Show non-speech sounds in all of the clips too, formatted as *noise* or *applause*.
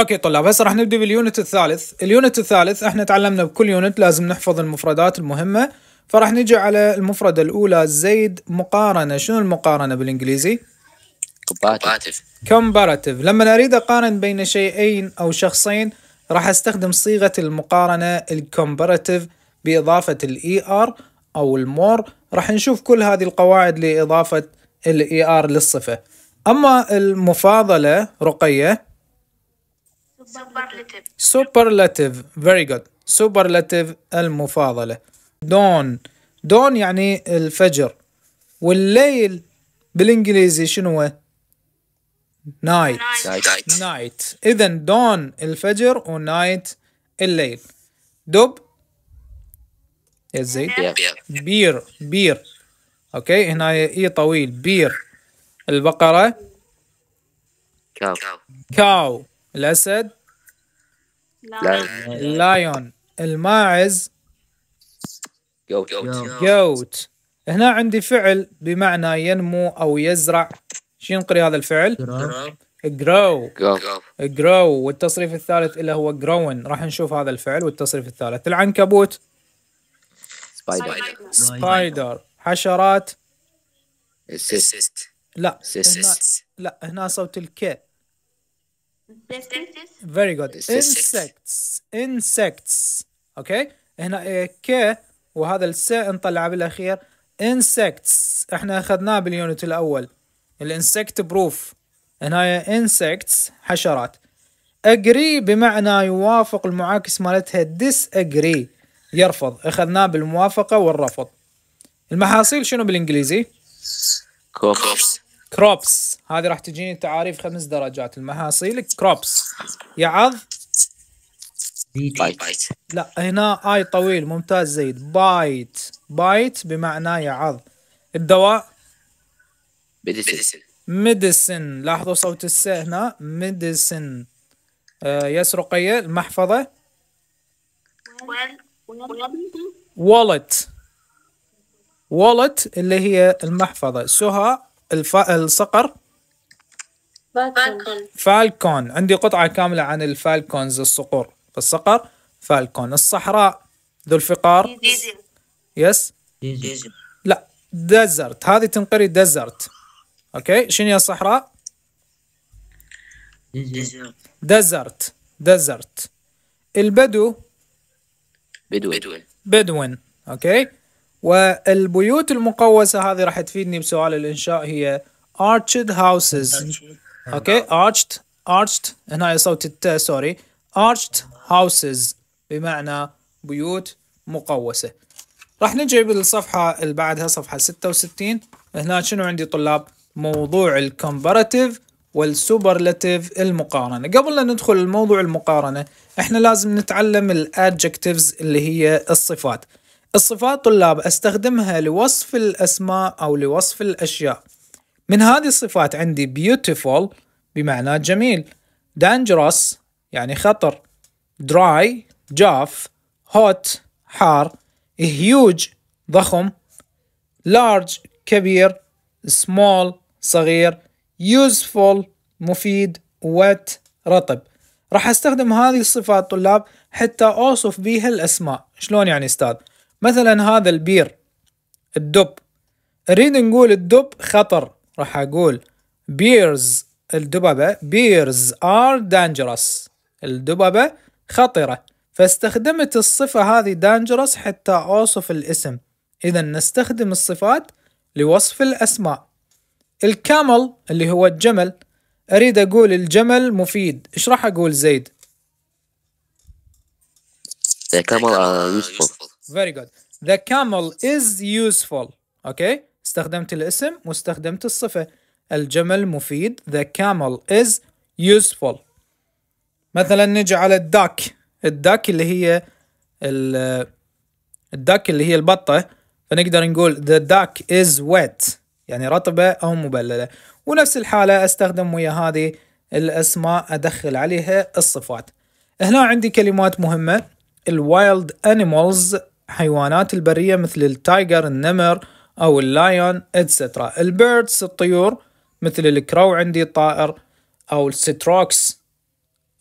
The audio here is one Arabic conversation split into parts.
اوكي طلاب هسه راح نبدا باليونت الثالث، اليونت الثالث احنا تعلمنا بكل يونت لازم نحفظ المفردات المهمة، فراح نجي على المفردة الأولى زيد مقارنة، شنو المقارنة بالإنجليزي؟ comparative comparative لما أريد أقارن بين شيئين أو شخصين راح أستخدم صيغة المقارنة الكومباراتيف بإضافة الإي آر e أو المور، راح نشوف كل هذه القواعد لإضافة الإي آر e للصفة. أما المفاضلة رقية superlative فيري very good superlative المفاضلة دون دون يعني الفجر والليل بالانجليزي شنو هو؟ نايت نايت اذا دون الفجر ونايت الليل دب يا زيد بير بير اوكي هنا اي طويل بير البقرة كاو كاو الاسد لايون الماعز جوت هنا عندي فعل بمعنى ينمو او يزرع شو ينقري هذا الفعل؟ جرو جرو والتصريف الثالث اللي هو جروين راح نشوف هذا الفعل والتصريف الثالث العنكبوت سبايدر حشرات لا لا هنا صوت الكي very good insects insects okay. هنا إيه، ك وهذا الس نطلعه بالاخير insects احنا اخذناه باليونت الاول الانسكت بروف هنا insects حشرات agree بمعنى يوافق المعاكس مالتها disagree يرفض اخذناه بالموافقه والرفض المحاصيل شنو بالانجليزي؟ كوبس كروبس هذه راح تجيني تعاريف خمس درجات المحاصيل كروبس يعض بايت لا هنا اي طويل ممتاز زيد بايت بايت بمعنى يعض الدواء ميديسن ميديسن لاحظوا صوت الس هنا ميديسن آه يس المحفظة والت والت اللي هي المحفظة سها الف... الصقر فالكون فالكون عندي قطعة كاملة عن الفالكونز الصقور الصقر فالكون الصحراء ذو الفقار ديزل يس ديزل لا ديزرت هذه تنقري ديزرت اوكي شنو هي الصحراء ديزرت ديزرت البدو بدوين بدوين اوكي والبيوت المقوسة هذه راح تفيدني بسؤال الإنشاء هي arched houses أوكي arched arched هنا صوت الت سوري arched houses بمعنى بيوت مقوسة راح نجي بالصفحة اللي بعدها صفحة 66 هنا شنو عندي طلاب موضوع الكومباراتيف والسوبرلاتيف المقارنة قبل لا ندخل الموضوع المقارنة احنا لازم نتعلم الادجكتيفز اللي هي الصفات الصفات طلاب استخدمها لوصف الاسماء او لوصف الاشياء من هذه الصفات عندي beautiful بمعنى جميل dangerous يعني خطر dry جاف hot حار huge ضخم large كبير small صغير useful مفيد wet رطب راح استخدم هذه الصفات طلاب حتى اوصف بيها الاسماء شلون يعني استاذ مثلا هذا البير الدب أريد نقول الدب خطر راح أقول بيرز الدببة بيرز ار دانجرس الدببة خطرة فاستخدمت الصفة هذه دانجرس حتى أوصف الاسم إذا نستخدم الصفات لوصف الأسماء الكامل اللي هو الجمل أريد أقول الجمل مفيد إيش راح أقول زيد؟ The camel are useful Very good. The camel is useful. Okay. استخدمت الاسم واستخدمت الصفة. الجمل مفيد. The camel is useful. مثلا نجي على الداك. الداك اللي هي الداك اللي هي البطة. فنقدر نقول the duck is wet. يعني رطبة أو مبللة. ونفس الحالة استخدم ويا هذه الأسماء أدخل عليها الصفات. هنا عندي كلمات مهمة. الوايلد animals حيوانات البرية مثل التايجر النمر أو اللايون اتسترا البيردز الطيور مثل الكرو عندي الطائر أو الستروكس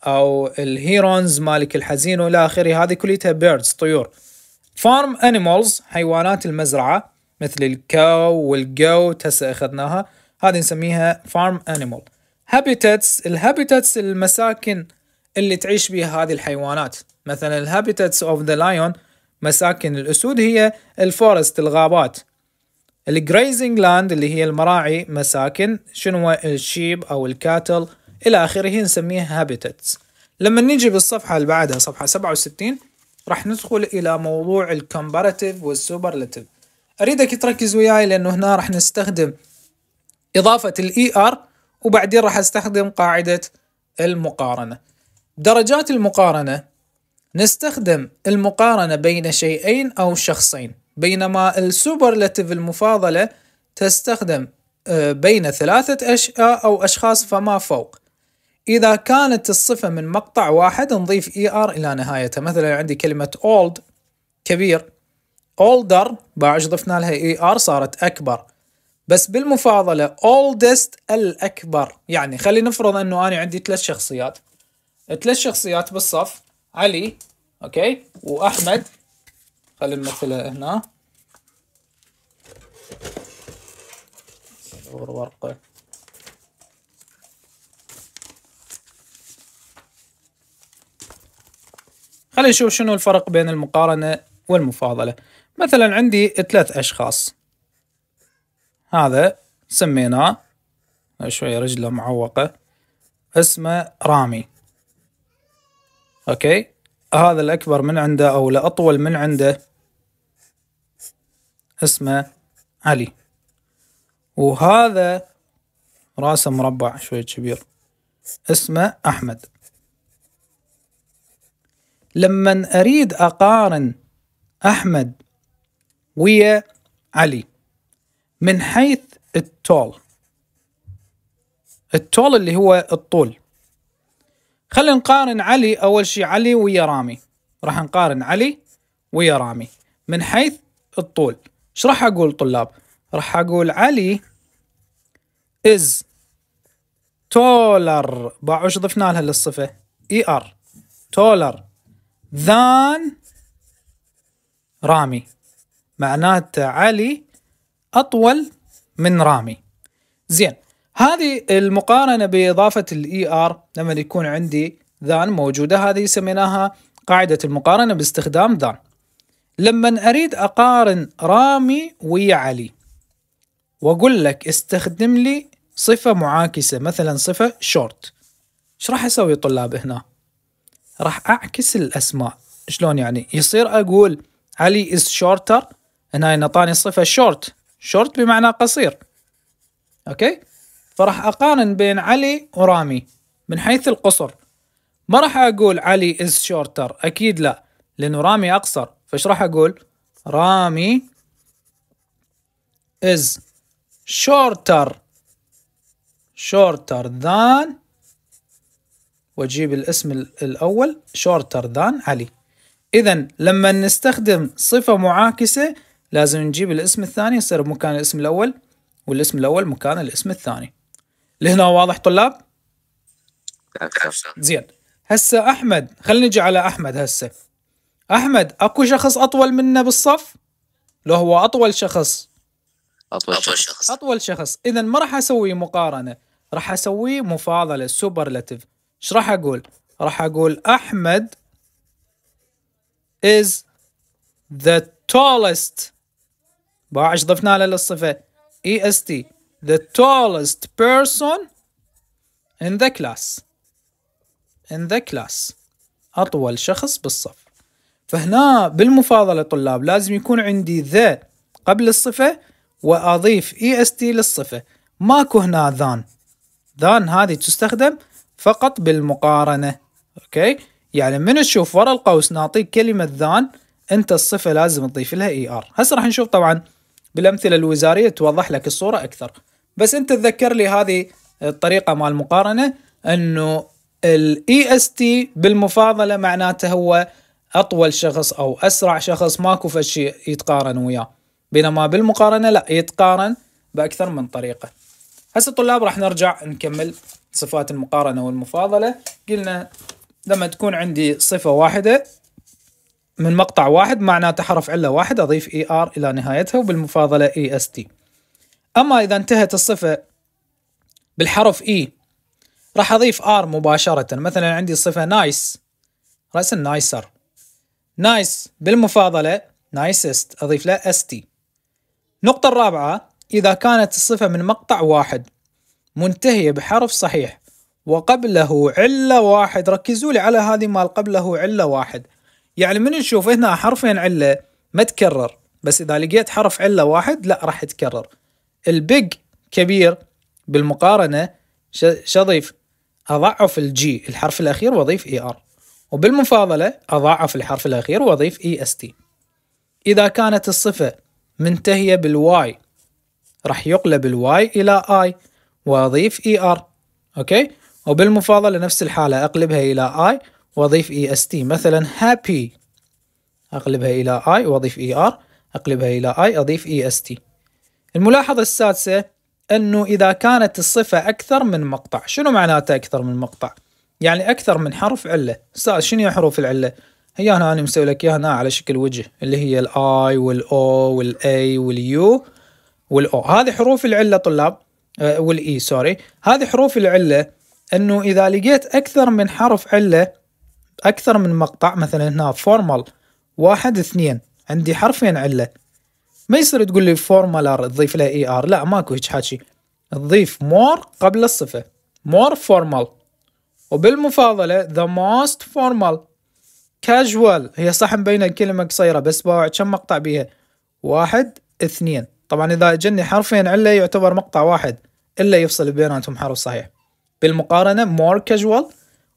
أو الهيرونز مالك الحزين وإلى آخره هذه كلها بيردز طيور فارم أنيمالز حيوانات المزرعة مثل الكاو والجو هسه أخذناها هذه نسميها فارم أنيمال هابيتاتس الهابيتاتس المساكن اللي تعيش بها هذه الحيوانات مثلا الهابيتاتس اوف ذا لايون مساكن الأسود هي الفورست الغابات الجريزنج لاند اللي هي المراعي مساكن شنو الشيب أو الكاتل إلى آخره نسميها هابيتاتس لما نيجي بالصفحة اللي بعدها صفحة 67 راح ندخل إلى موضوع الكمباراتيف والسوبرلاتيف أريدك تركز وياي لأنه هنا راح نستخدم إضافة الـ ER وبعدين راح أستخدم قاعدة المقارنة درجات المقارنة نستخدم المقارنة بين شيئين أو شخصين بينما السوبرلاتيف المفاضلة تستخدم آه، بين ثلاثة أشياء أو أشخاص فما فوق إذا كانت الصفة من مقطع واحد نضيف ER إلى نهايتها مثلا عندي كلمة old كبير older باعش ضفنا لها ER صارت أكبر بس بالمفاضلة oldest الأكبر يعني خلي نفرض أنه أنا عندي ثلاث شخصيات ثلاث شخصيات بالصف علي اوكي واحمد خلينا نمثلها هنا صور ورقه خلينا نشوف شنو الفرق بين المقارنة والمفاضلة مثلا عندي ثلاث أشخاص هذا سميناه شوية رجله معوقة اسمه رامي اوكي هذا الاكبر من عنده او الاطول من عنده اسمه علي وهذا راسه مربع شوي كبير اسمه احمد لما اريد اقارن احمد ويا علي من حيث التول التول اللي هو الطول خلينا نقارن علي اول شيء علي ويا رامي راح نقارن علي ويا رامي من حيث الطول ايش راح اقول طلاب راح اقول علي از تولر باع وش ضفنا لها للصفه اي ار تولر ذان رامي معناته علي اطول من رامي زين هذه المقارنة بإضافة الاي ار e لما يكون عندي ذان موجودة هذه سميناها قاعدة المقارنة باستخدام ذان لما أريد أقارن رامي ويا علي وأقول لك استخدم لي صفة معاكسة مثلا صفة شورت ايش راح أسوي طلاب هنا راح أعكس الأسماء شلون يعني يصير أقول علي is shorter هنا نطاني الصفة شورت شورت بمعنى قصير أوكي فراح أقارن بين علي ورامي من حيث القصر ما راح أقول علي is shorter أكيد لا لأنه رامي أقصر فإيش راح أقول رامي is shorter shorter than واجيب الاسم الأول shorter than علي إذا لما نستخدم صفة معاكسة لازم نجيب الاسم الثاني يصير مكان الاسم الأول والاسم الأول مكان الاسم الثاني لهنا واضح طلاب؟ زين هسه احمد خلينا نجي على احمد هسه احمد اكو شخص اطول منا بالصف لو هو اطول شخص اطول شخص اطول شخص اذا ما راح اسوي مقارنه راح اسوي مفاضله سوبرلاتيف ايش راح اقول راح اقول احمد is the tallest باعش ضفنا له للصفه اي اس تي the tallest person in the class in the class أطول شخص بالصف فهنا بالمفاضلة طلاب لازم يكون عندي the قبل الصفة وأضيف est للصفة ماكو هنا ذان ذان هذه تستخدم فقط بالمقارنة أوكي يعني من تشوف ورا القوس نعطيك كلمة ذان أنت الصفة لازم تضيف لها اي e ار هسه راح نشوف طبعا بالأمثلة الوزارية توضح لك الصورة أكثر بس انت تذكر لي هذه الطريقه مال المقارنه انه الاي اس e تي بالمفاضله معناته هو اطول شخص او اسرع شخص ماكو فشي يتقارن وياه بينما بالمقارنه لا يتقارن باكثر من طريقه هسه الطلاب راح نرجع نكمل صفات المقارنه والمفاضله قلنا لما تكون عندي صفه واحده من مقطع واحد معناته حرف عله واحد اضيف اي e ER ار الى نهايتها وبالمفاضله اي اس تي أما إذا انتهت الصفة بالحرف إي e، راح أضيف آر مباشرة مثلا عندي الصفة نايس رأس النايسر نايس بالمفاضلة نايسست أضيف له اس تي النقطة الرابعة إذا كانت الصفة من مقطع واحد منتهية بحرف صحيح وقبله علة واحد ركزوا لي على هذه مال قبله علة واحد يعني من نشوف هنا حرفين علة ما تكرر بس إذا لقيت حرف علة واحد لا راح يتكرر البيج كبير بالمقارنة شضيف أضعف الجي الحرف الأخير وأضيف إي e آر وبالمفاضلة أضعف الحرف الأخير وأضيف إي e إس تي إذا كانت الصفة منتهية بالواي راح يقلب الواي إلى آي وأضيف إي e آر أوكي وبالمفاضلة نفس الحالة أقلبها إلى آي وأضيف إي إس تي مثلا هابي أقلبها إلى آي وأضيف إي آر أقلبها إلى آي أضيف إي إس تي الملاحظة السادسة أنه إذا كانت الصفة أكثر من مقطع شنو معناته أكثر من مقطع؟ يعني أكثر من حرف علة أستاذ شنو حروف العلة؟ هي أنا أنا مسوي لك إياها على شكل وجه اللي هي الآي والأو والأي واليو والأو هذه حروف العلة طلاب آه، والإي سوري e، هذه حروف العلة أنه إذا لقيت أكثر من حرف علة أكثر من مقطع مثلا هنا فورمال واحد اثنين عندي حرفين علة ما يصير تقول لي فورمالر تضيف لها اي e ار لا ماكو هيك حكي تضيف مور قبل الصفه مور فورمال وبالمفاضله ذا موست فورمال كاجوال هي صح مبينه الكلمه قصيره بس باوع كم مقطع بيها واحد اثنين طبعا اذا جني حرفين عله يعتبر مقطع واحد الا يفصل بيناتهم حرف صحيح بالمقارنه مور كاجوال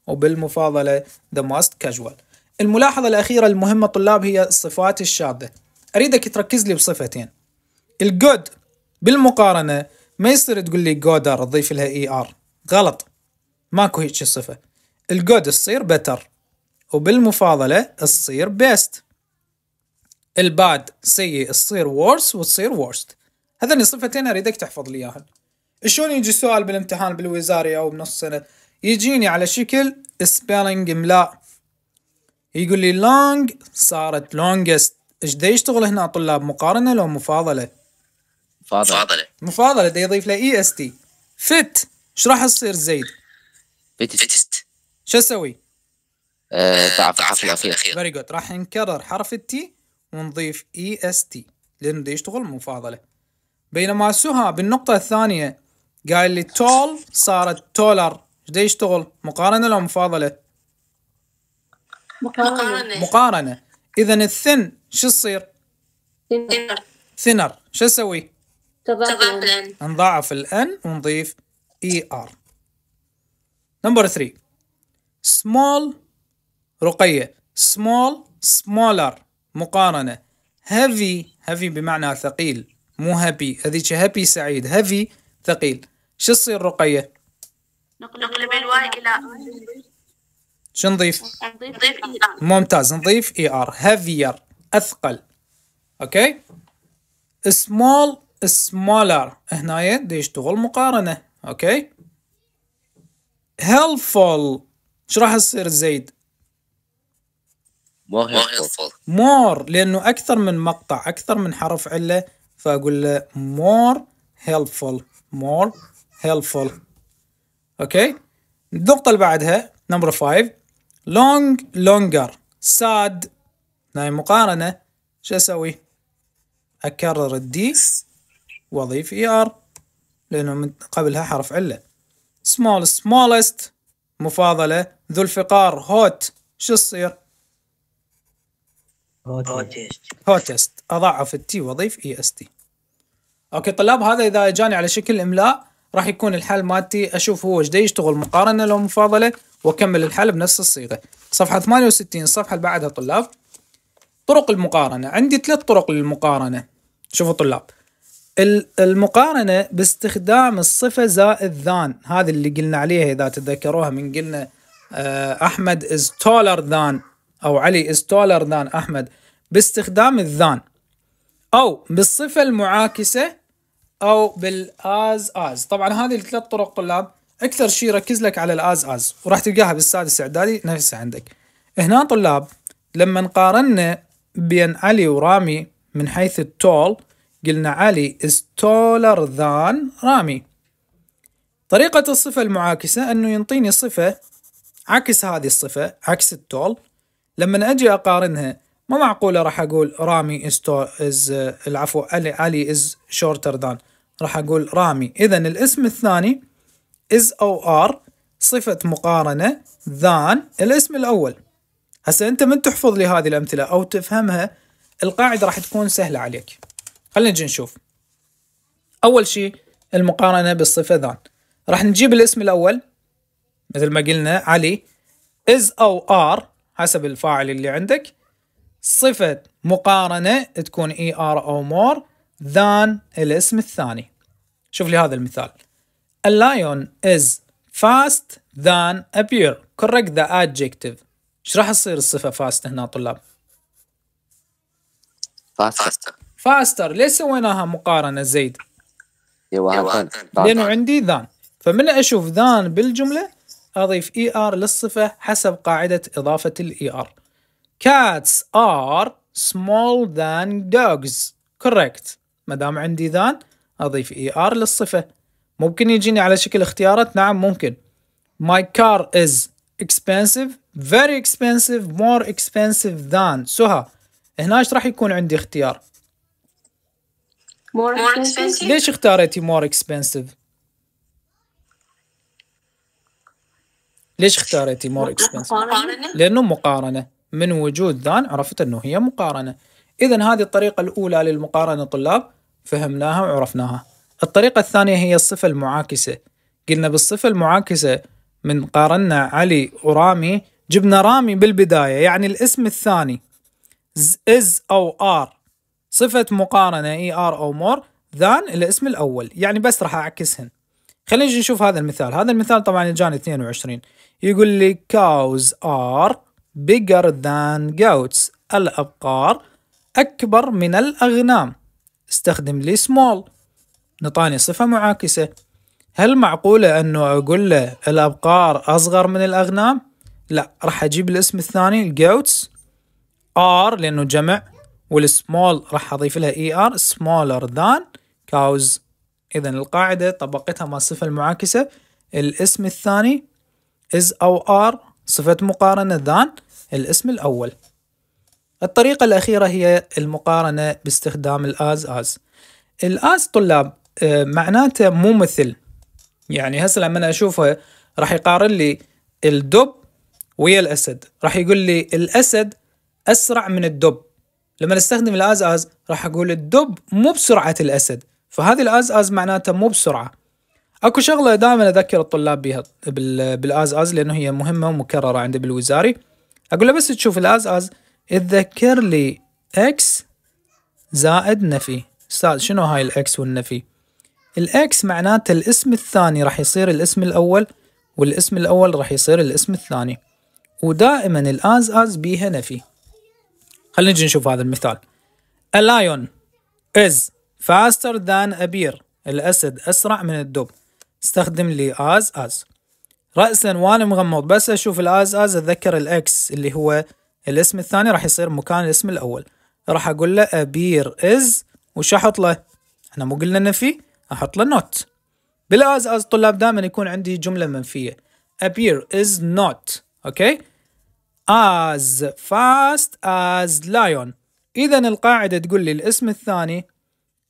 وبالمفاضله ذا موست كاجوال الملاحظه الاخيره المهمه طلاب هي الصفات الشاذه اريدك تركز لي بصفتين الجود بالمقارنه ما يصير تقول لي جودر تضيف لها اي e ار غلط ماكو هيك صفه الجود تصير بتر وبالمفاضله تصير بيست الباد سيء تصير وورس وتصير وورست هذني صفتين اريدك تحفظ لي اياهم شلون يجي سؤال بالامتحان بالوزاري او بنص سنه يجيني على شكل سبيلنج املاء يقول لي لونج صارت لونجست ايش دا يشتغل هنا طلاب مقارنه لو مفاضله؟ مفاضله مفاضله دا يضيف له اي اس تي فت ايش راح تصير زيد؟ فتست شو اسوي؟ ضعف آه، آه، الحرف الاخير فيري جود راح نكرر حرف التي ونضيف اي اس تي لانه دا يشتغل مفاضله بينما سهى بالنقطه الثانيه قال لي تول صارت تولر ايش دا يشتغل؟ مقارنه لو مفاضله؟ مقارنه مقارنه اذا الثن شو تصير؟ ثنر شو اسوي؟ تضاعف الان نضاعف الان ونضيف اي ار نمبر 3 سمول رقية سمول سمولر مقارنة هافي هافي بمعنى ثقيل مو هابي هذيك هابي سعيد هافي ثقيل شو تصير رقية؟ نقلب الواي إلى شو نضيف؟ نضيف e ممتاز نضيف اي ار هيفير أثقل أوكي small smaller هنايا يشتغل مقارنة أوكي helpful شو راح يصير زيد مور لأنه أكثر من مقطع أكثر من حرف علة فأقول له more helpful more helpful أوكي النقطة اللي بعدها نمبر 5 long longer sad ناي مقارنة شو أسوي أكرر الدي وأضيف إي e آر لأنه من قبلها حرف علة small smallest مفاضلة ذو الفقار هوت شو تصير هوتست أضعف التي وأضيف إي اس تي أوكي طلاب هذا إذا جاني على شكل إملاء راح يكون الحل مالتي اشوف هو ايش يشتغل مقارنه لو مفاضله واكمل الحل بنفس الصيغه صفحه 68 الصفحه اللي بعدها طلاب طرق المقارنة عندي ثلاث طرق للمقارنة شوفوا طلاب المقارنة باستخدام الصفة زائد ذان هذه اللي قلنا عليها إذا تذكروها من قلنا آه، أحمد is taller than أو علي is taller than أحمد باستخدام الذان أو بالصفة المعاكسة أو بالآز آز طبعا هذه الثلاث طرق طلاب أكثر شيء ركز لك على الآز آز وراح تلقاها بالسادس إعدادي نفسها عندك هنا طلاب لما قارنا بين علي ورامي من حيث التول قلنا علي is taller than رامي طريقة الصفة المعاكسة أنه ينطيني صفة عكس هذه الصفة عكس التول لما أجي أقارنها ما معقولة راح أقول رامي is, is العفو علي, علي is shorter than راح أقول رامي إذا الاسم الثاني is أو are صفة مقارنة than الاسم الأول هسه انت من تحفظ لي هذه الامثله او تفهمها القاعده راح تكون سهله عليك خلينا نجي نشوف اول شيء المقارنه بالصفه ذان راح نجيب الاسم الاول مثل ما قلنا علي از او ار حسب الفاعل اللي عندك صفه مقارنه تكون اي ار او مور ذان الاسم الثاني شوف لي هذا المثال A lion is fast than a bear. Correct the adjective. ايش راح تصير الصفه فاست هنا طلاب؟ فاستر فاستر ليش سويناها مقارنه زيد؟ لانه عندي ذان فمن اشوف ذان بالجمله اضيف اي e ار للصفه حسب قاعده اضافه الاي ار e cats are small than dogs correct ما دام عندي ذان اضيف اي e ار للصفه ممكن يجيني على شكل اختيارات نعم ممكن my car is expensive very expensive more expensive than سهى هنا ايش راح يكون عندي اختيار more expensive ليش اختاريتي more expensive ليش اختاريتي more expensive مقارنة. لانه مقارنه من وجود ذان عرفت انه هي مقارنه اذا هذه الطريقه الاولى للمقارنه طلاب فهمناها وعرفناها الطريقه الثانيه هي الصفه المعاكسه قلنا بالصفه المعاكسه من قارنا علي ورامي جبنا رامي بالبداية يعني الاسم الثاني is أو are صفة مقارنة اي ار أو مور ذان الاسم الأول يعني بس راح أعكسهن خلينا نشوف هذا المثال هذا المثال طبعا جاني 22 يقول لي cows are bigger than goats الأبقار أكبر من الأغنام استخدم لي small نطاني صفة معاكسة هل معقولة أنه أقول له الأبقار أصغر من الأغنام؟ لا راح اجيب الاسم الثاني الجوتس ار لانه جمع والسمول راح اضيف لها اي ار سمولر ذان كاوز اذا القاعده طبقتها مع الصفه المعاكسه الاسم الثاني is او ار صفه مقارنه ذان الاسم الاول الطريقة الأخيرة هي المقارنة باستخدام الآز آز الآز طلاب آه، معناته مو مثل يعني هسه لما أنا اشوفه راح يقارن لي الدب ويا الأسد راح يقول لي الأسد أسرع من الدب لما نستخدم الأز أز راح أقول الدب مو بسرعة الأسد فهذه الأز أز معناتها مو بسرعة اكو شغله دائما اذكر الطلاب بها بالاز از لانه هي مهمه ومكرره عندي بالوزاري اقول له بس تشوف الاز از اتذكر لي اكس زائد نفي استاذ شنو هاي الاكس والنفي الاكس معناته الاسم الثاني راح يصير الاسم الاول والاسم الاول راح يصير الاسم الثاني ودائما الآز آز بيها نفي خلينا نجي نشوف هذا المثال A lion is faster than a bear الأسد أسرع من الدب استخدم لي آز آز رأسا وأنا مغمض بس أشوف الآز آز أتذكر الإكس اللي هو الاسم الثاني راح يصير مكان الاسم الأول راح أقول له a beer is وش أحط له؟ احنا مو قلنا نفي أحط له نوت بالآز آز الطلاب دائما يكون عندي جملة منفية a beer is not اوكي as fast as lion اذا القاعده تقول لي الاسم الثاني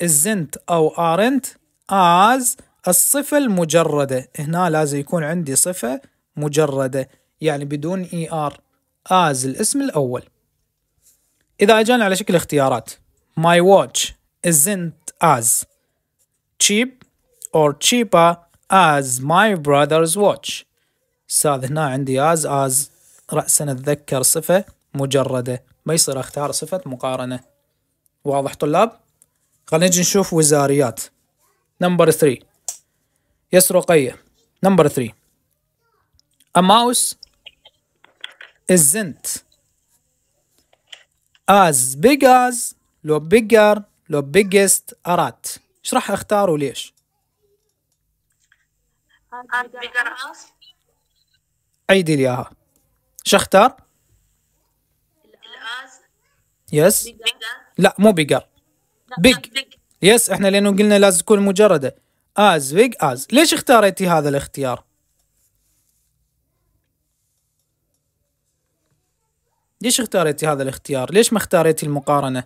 isn't او aren't as الصفه المجرده هنا لازم يكون عندي صفه مجرده يعني بدون اي er. ار as الاسم الاول اذا اجانا على شكل اختيارات my watch isn't as cheap or cheaper as my brother's watch استاذ هنا عندي از از رأسا اتذكر صفة مجردة ما يصير اختار صفة مقارنة واضح طلاب خلينا نجي نشوف وزاريات نمبر 3 يس رقية نمبر 3 A mouse isn't as big as لو bigger لو biggest ارات ايش راح اختار وليش؟ as bigger as ايدي لي اياها شو اختار؟ يس لا مو بيجر بيج يس احنا لانه قلنا لازم تكون مجرده از بيج از ليش اختاريتي هذا الاختيار؟ ليش اختاريتي هذا الاختيار؟ ليش ما اختاريتي المقارنة؟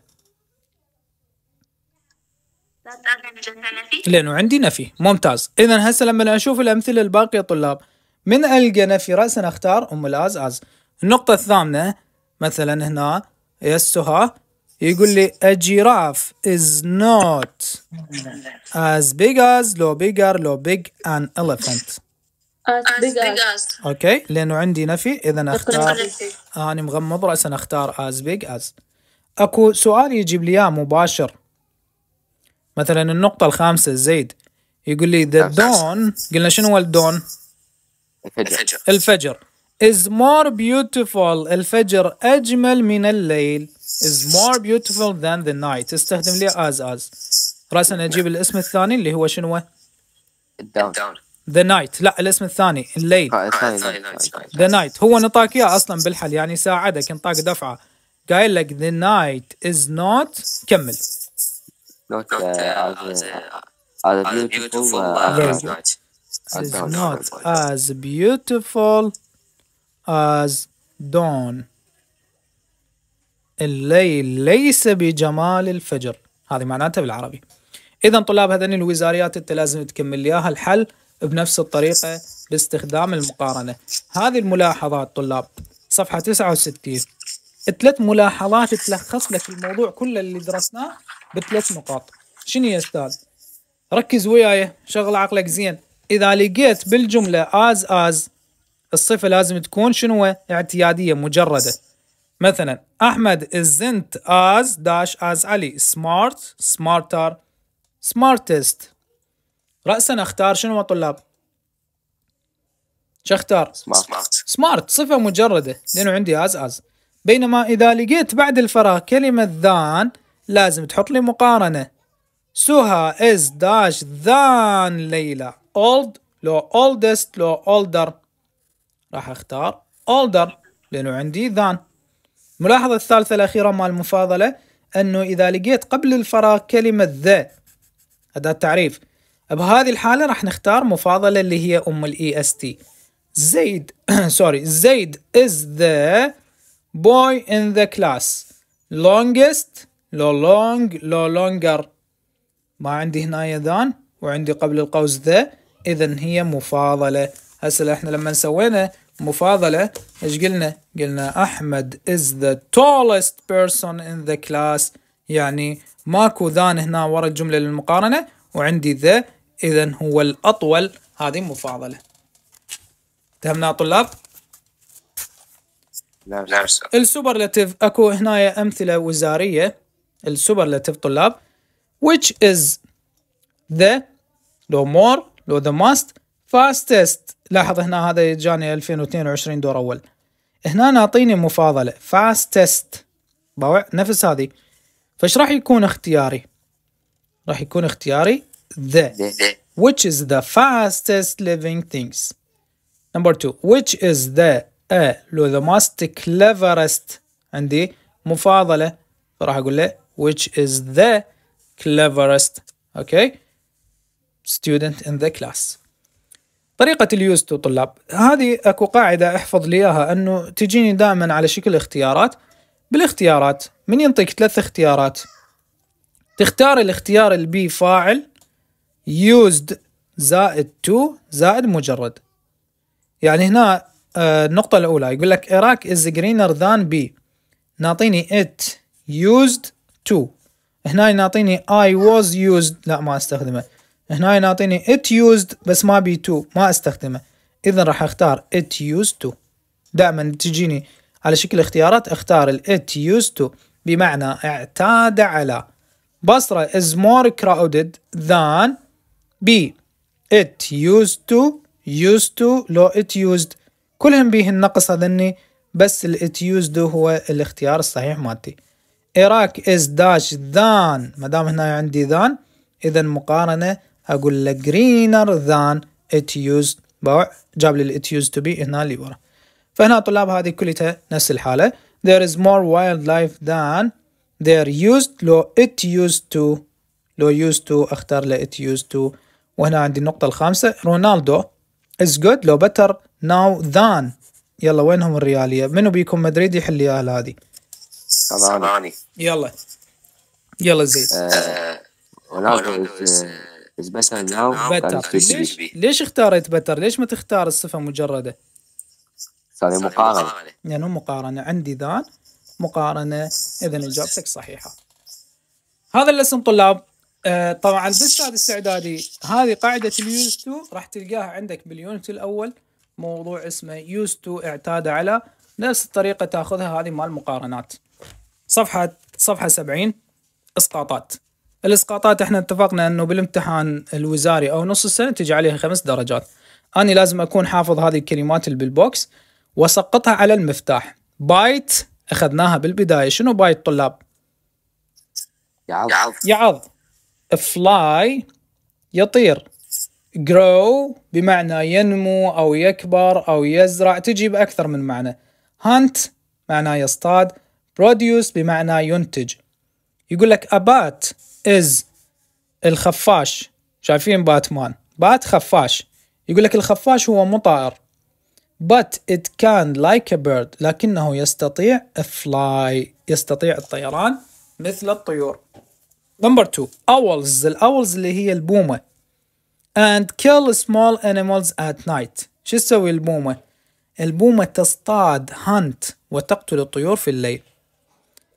لأنه عندي نفي ممتاز إذا هسه لما أشوف الأمثلة الباقية طلاب من القنا في رأسنا اختار ام الأز أز النقطة الثامنة مثلا هنا يسها يقول لي a giraffe is not as big as لو bigger لو big an elephant as big as اوكي لانه عندي نفي اذا اختار آه انا مغمض راسا اختار as big as اكو سؤال يجيب لي اياه مباشر مثلا النقطة الخامسة زيد يقول لي the dawn قلنا شنو هو الدون؟ الفجر الفجر is more beautiful الفجر أجمل من الليل is more beautiful than the night استخدم لي as as رأسا أجيب الاسم الثاني اللي هو شنو الداون the night لا الاسم الثاني الليل the night هو نطاك اياه اصلا بالحل يعني ساعدك انطاك دفعه قايل لك the night is not كمل not uh, uh, as, uh, a, uh, as beautiful, uh, night is not as beautiful as dawn الليل ليس بجمال الفجر هذه معناتها بالعربي اذا طلاب هذين الوزاريات انت لازم تكمل ياها اياها الحل بنفس الطريقه باستخدام المقارنه هذه الملاحظات طلاب صفحه 69 ثلاث ملاحظات تلخص لك الموضوع كله اللي درسناه بثلاث نقاط شنو يا استاذ ركز وياي شغل عقلك زين إذا لقيت بالجملة as as الصفة لازم تكون شنو اعتيادية مجردة مثلا أحمد isn't as dash as علي smart smarter smartest رأسا أختار شنو طلاب شو اختار؟ سمارت سمارت صفة مجردة لأنه عندي as as بينما إذا لقيت بعد الفراغ كلمة ذان لازم تحط لي مقارنة سوها از داش ذان ليلى old لو oldest لو older راح اختار older لانه عندي than الملاحظة الثالثة الأخيرة مال المفاضلة أنه إذا لقيت قبل الفراغ كلمة the هذا التعريف بهذه الحالة راح نختار مفاضلة اللي هي أم الإي اس e تي زيد سوري *coughs* زيد is the boy in the class longest لو long لو longer ما عندي هنا ذان وعندي قبل القوس ذا إذا هي مفاضلة هسه احنا لما سوينا مفاضلة ايش قلنا؟ قلنا أحمد is the tallest person in the class يعني ماكو ذان هنا ورا الجملة للمقارنة وعندي ذا إذا هو الأطول هذه مفاضلة تهمنا طلاب؟ نعم السوبرلاتيف اكو هنا امثله وزاريه السوبرلاتيف طلاب which is the the more لو ذا ماست فاستست لاحظ هنا هذا جاني 2022 دور اول هنا نعطيني مفاضله فاستست ضوع نفس هذه فايش راح يكون اختياري راح يكون اختياري the which is the fastest living things number two which is the a لو the most cleverest عندي مفاضله راح اقول له which is the cleverest اوكي okay. student in the class طريقة اليوز تو طلاب هذه اكو قاعدة احفظ ليها اياها انه تجيني دائما على شكل اختيارات بالاختيارات من ينطيك ثلاث اختيارات تختار الاختيار البي فاعل used زائد to زائد مجرد يعني هنا آه، النقطة الأولى يقول لك Iraq is greener than be نعطيني it used to هنا نعطيني I was used لا ما استخدمه هنا نعطيني it used بس ما بي to ما استخدمه اذا راح اختار it used to دائما تجيني على شكل اختيارات اختار ال it used to بمعنى اعتاد على بصرة is more crowded than B it used to used to لو it used كلهم بيهن نقص هذني بس ال it used هو الاختيار الصحيح مالتي Iraq is dash than ما دام هنا عندي than إذا مقارنة اقول لك greener than it used جاب لي it used to be هنا اللي ورا فهنا الطلاب هذه كلها نفس الحالة there is more wildlife than there used لو it used to لو used to اختار له it used to وهنا عندي النقطة الخامسة رونالدو is good لو better now than يلا وينهم الريالية منو بيكون مدريد يحل يا هذه سمعني يلا يلا زيد آه، is better now better. ليش ليش اختاريت بتر؟ ليش ما تختار الصفة مجردة؟ هذه مقارنة لأنه يعني مقارنة عندي ذان مقارنة إذا إجابتك صحيحة هذا اللسن طلاب آه، طبعا بالسادس استعدادي هذه قاعدة اليوز تو راح تلقاها عندك باليونت الأول موضوع اسمه يوز تو اعتاد على نفس الطريقة تاخذها هذه مال المقارنات صفحة صفحة 70 اسقاطات الاسقاطات احنا اتفقنا انه بالامتحان الوزاري او نص السنه تجي عليها خمس درجات انا لازم اكون حافظ هذه الكلمات اللي بالبوكس واسقطها على المفتاح بايت اخذناها بالبدايه شنو بايت طلاب يعض يعض فلاي يطير grow بمعنى ينمو او يكبر او يزرع تجي باكثر من معنى هانت معناه يصطاد بروديوس بمعنى ينتج يقول لك ابات از الخفاش شايفين باتمان بات خفاش يقول لك الخفاش هو مو طائر but it can like a bird لكنه يستطيع fly يستطيع الطيران مثل الطيور number two owls الاولز اللي هي البومة and kill small animals at night شو تسوي البومة البومة تصطاد hunt وتقتل الطيور في الليل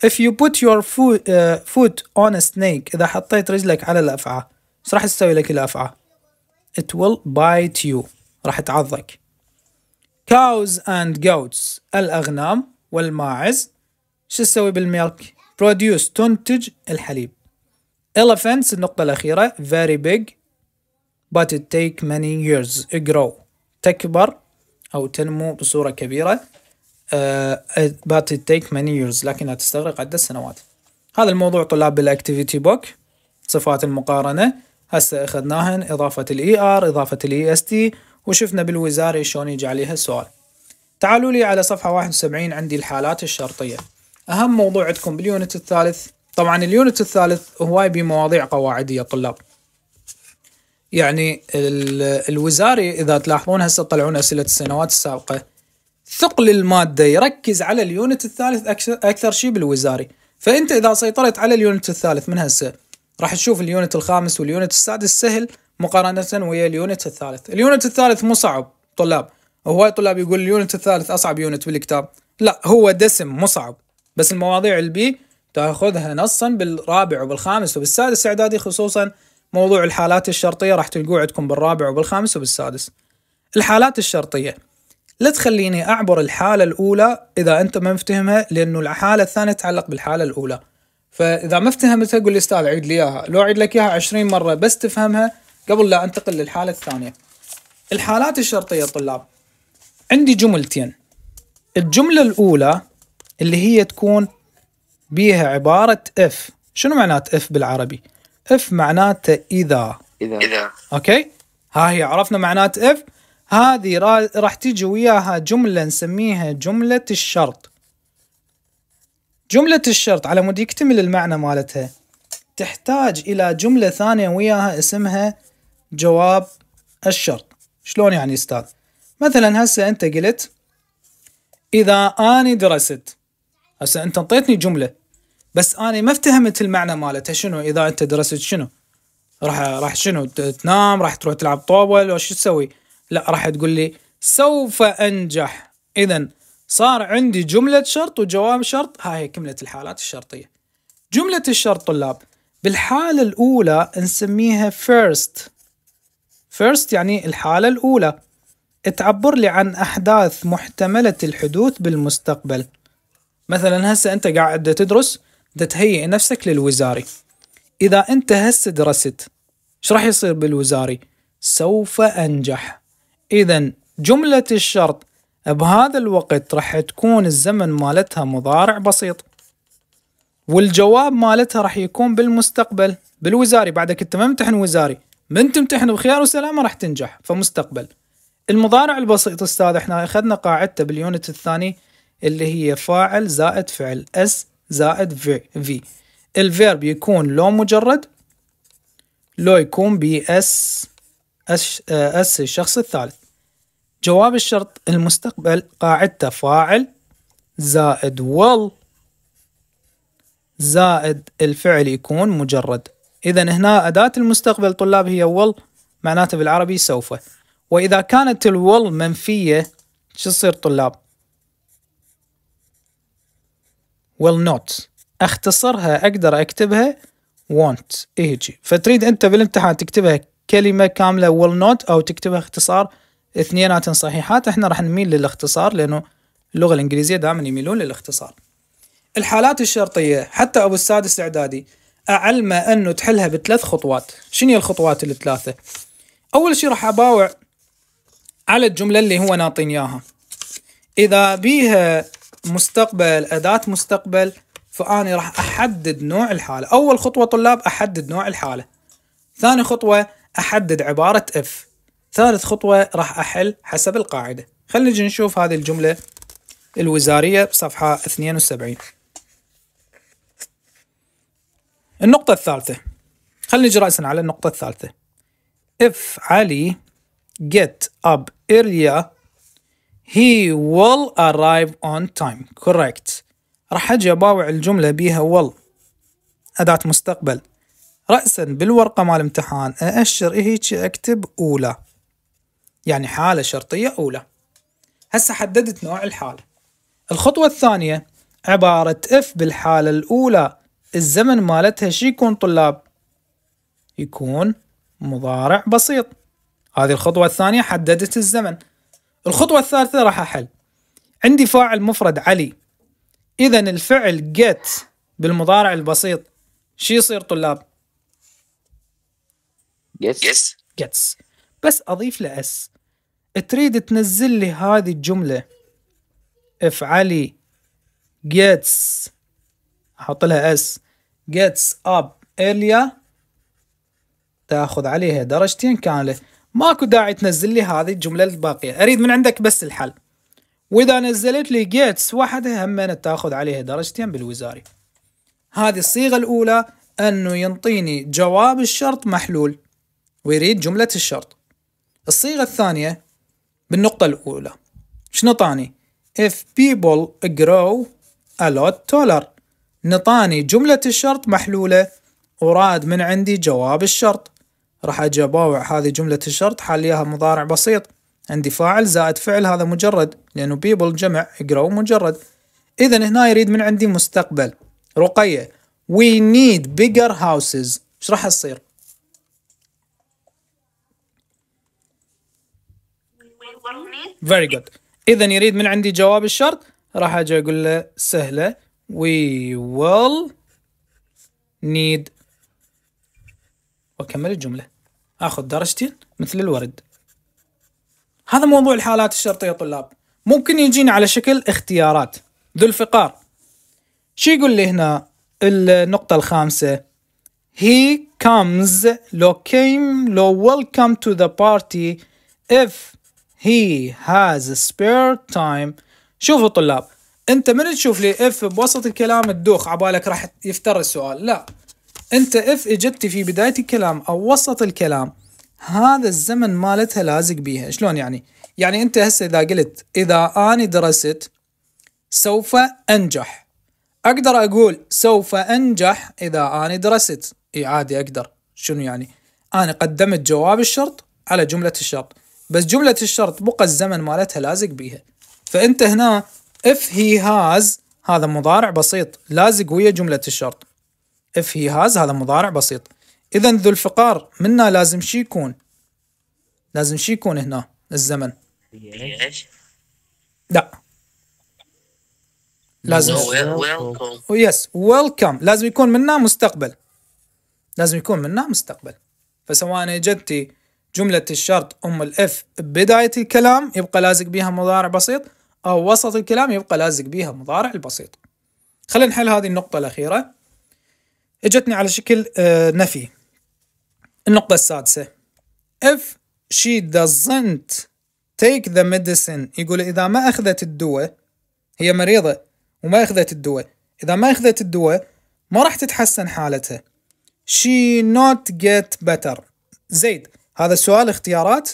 if you put your foot, uh, foot on a snake إذا حطيت رجلك على الأفعى إيش راح تسوي لك الأفعى it will bite you راح تعضك cows and goats الأغنام والماعز شو تسوي بالميلك produce تنتج الحليب elephants النقطة الأخيرة very big but it take many years grow تكبر أو تنمو بصورة كبيرة Uh, but it take many years لكنها تستغرق عدة سنوات هذا الموضوع طلاب بالاكتيفيتي بوك صفات المقارنة هسه اخذناهن اضافة الاي ار e اضافة الاي اس e تي وشفنا بالوزارة شلون يجي عليها السؤال تعالوا لي على صفحة 71 عندي الحالات الشرطية أهم موضوع عندكم باليونت الثالث طبعا اليونت الثالث هواي بمواضيع قواعدية طلاب يعني الوزاري إذا تلاحظون هسه طلعون أسئلة السنوات السابقة ثقل المادة يركز على اليونت الثالث أكثر شيء بالوزاري فأنت إذا سيطرت على اليونت الثالث من هسه راح تشوف اليونت الخامس واليونت السادس سهل مقارنة ويا اليونت الثالث اليونت الثالث مو صعب طلاب هو طلاب يقول اليونت الثالث أصعب يونت بالكتاب لا هو دسم مو صعب بس المواضيع البي تاخذها نصا بالرابع وبالخامس وبالسادس اعدادي خصوصا موضوع الحالات الشرطيه راح تلقوه عندكم بالرابع وبالخامس وبالسادس الحالات الشرطيه لا تخليني أعبر الحالة الأولى إذا أنت ما مفتهمها لأنه الحالة الثانية تتعلق بالحالة الأولى فإذا ما افتهمتها قول لي أستاذ عيد لي إياها لو أعيد لك إياها 20 مرة بس تفهمها قبل لا أنتقل للحالة الثانية الحالات الشرطية يا طلاب عندي جملتين الجملة الأولى اللي هي تكون بيها عبارة اف شنو معنات اف بالعربي اف معناته إذا إذا أوكي ها هي عرفنا معنات اف هذه راح تيجي وياها جملة نسميها جملة الشرط جملة الشرط على مود يكتمل المعنى مالتها تحتاج إلى جملة ثانية وياها اسمها جواب الشرط شلون يعني استاذ مثلا هسه انت قلت اذا اني درست هسه انت انطيتني جمله بس اني ما افتهمت المعنى مالتها شنو اذا انت درست شنو راح راح شنو تنام راح تروح تلعب طوبه لو شو تسوي لا راح تقول لي سوف أنجح إذا صار عندي جملة شرط وجواب شرط ها هي كملة الحالات الشرطية جملة الشرط طلاب بالحالة الأولى نسميها first first يعني الحالة الأولى تعبر لي عن أحداث محتملة الحدوث بالمستقبل مثلا هسه أنت قاعد تدرس تهيئ نفسك للوزاري إذا أنت هسه درست ايش راح يصير بالوزاري سوف أنجح إذا جملة الشرط بهذا الوقت راح تكون الزمن مالتها مضارع بسيط والجواب مالتها راح يكون بالمستقبل بالوزاري بعدك انت ما ممتحن وزاري من تمتحن بخيار وسلامة راح تنجح فمستقبل المضارع البسيط استاذ احنا اخذنا قاعدته باليونت الثاني اللي هي فاعل زائد فعل اس زائد في في الفيرب يكون لو مجرد لو يكون بي اس اس, اس الشخص الثالث جواب الشرط المستقبل قاعدته فاعل زائد will زائد الفعل يكون مجرد إذا هنا أداة المستقبل طلاب هي will معناته بالعربي سوف وإذا كانت الول منفية شو تصير طلاب will not اختصرها اقدر اكتبها want هيجي فتريد انت بالامتحان تكتبها كلمة كاملة will not او تكتبها اختصار اثنينات صحيحات احنا راح نميل للاختصار لانه اللغه الانجليزيه دائما يميلون للاختصار الحالات الشرطيه حتى ابو السادس اعدادي اعلمه انه تحلها بثلاث خطوات شنو الخطوات الثلاثه اول شيء راح اباوع على الجمله اللي هو ناطين اياها اذا بيها مستقبل اداه مستقبل فاني راح احدد نوع الحاله اول خطوه طلاب احدد نوع الحاله ثاني خطوه احدد عباره اف ثالث خطوة راح أحل حسب القاعدة خلينا نجي نشوف هذه الجملة الوزارية بصفحة 72 النقطة الثالثة خلينا نجي رأسا على النقطة الثالثة if علي get up earlier he will arrive on time correct راح اجي اباوع الجملة بيها will أداة مستقبل رأسا بالورقة مال الامتحان أأشر هيك أكتب أولى يعني حالة شرطية أولى هسه حددت نوع الحالة الخطوة الثانية عبارة اف بالحالة الأولى الزمن مالتها شو يكون طلاب يكون مضارع بسيط هذه الخطوة الثانية حددت الزمن الخطوة الثالثة راح أحل عندي فاعل مفرد علي إذا الفعل get بالمضارع البسيط شو يصير طلاب gets yes. gets بس أضيف له S تريد تنزل لي هذه الجملة علي gets احط لها اس gets up earlier تاخذ عليها درجتين كاملة ماكو داعي تنزل لي هذه الجملة الباقية اريد من عندك بس الحل واذا نزلت لي جيتس وحدها همين تاخذ عليها درجتين بالوزاري هذه الصيغة الاولى انه ينطيني جواب الشرط محلول ويريد جملة الشرط الصيغة الثانية بالنقطة الأولى شنو طاني؟ if people grow a lot taller نطاني جملة الشرط محلولة وراد من عندي جواب الشرط راح أباوع هذه جملة الشرط حاليها مضارع بسيط عندي فاعل زائد فعل هذا مجرد لأنه people جمع grow مجرد إذا هنا يريد من عندي مستقبل رقية we need bigger houses ايش راح تصير؟ Very good. اذا يريد من عندي جواب الشرط راح اجي اقول له سهله We will need واكمل الجمله اخذ درجتين مثل الورد هذا موضوع الحالات الشرطيه يا طلاب ممكن يجينا على شكل اختيارات ذو الفقار شو يقول لي هنا النقطة الخامسة He comes lo came will welcome to the party if he has spare time شوفوا طلاب انت من تشوف لي اف بوسط الكلام تدوخ عبالك راح يفتر السؤال لا انت اف اجبتي في بداية الكلام او وسط الكلام هذا الزمن مالتها لازق بيها شلون يعني يعني انت هسه اذا قلت اذا انا درست سوف انجح اقدر اقول سوف انجح اذا انا درست اي عادي اقدر شنو يعني انا قدمت جواب الشرط على جملة الشرط بس جملة الشرط بقى الزمن مالتها لازق بيها فأنت هنا if he has هذا مضارع بسيط لازق ويا جملة الشرط if he has هذا مضارع بسيط إذا ذو الفقار منا لازم شي يكون لازم شي يكون هنا الزمن لا لازم يس ويلكم oh, لازم يكون منا مستقبل لازم يكون منا مستقبل فسواء اجتي جملة الشرط أم الإف بداية الكلام يبقى لازق بيها مضارع بسيط أو وسط الكلام يبقى لازق بيها مضارع البسيط خلينا نحل هذه النقطة الأخيرة اجتني على شكل آه، نفي النقطة السادسة if she doesn't take the medicine يقول إذا ما أخذت الدواء هي مريضة وما أخذت الدواء إذا ما أخذت الدواء ما راح تتحسن حالتها she not get better زيد هذا السؤال اختيارات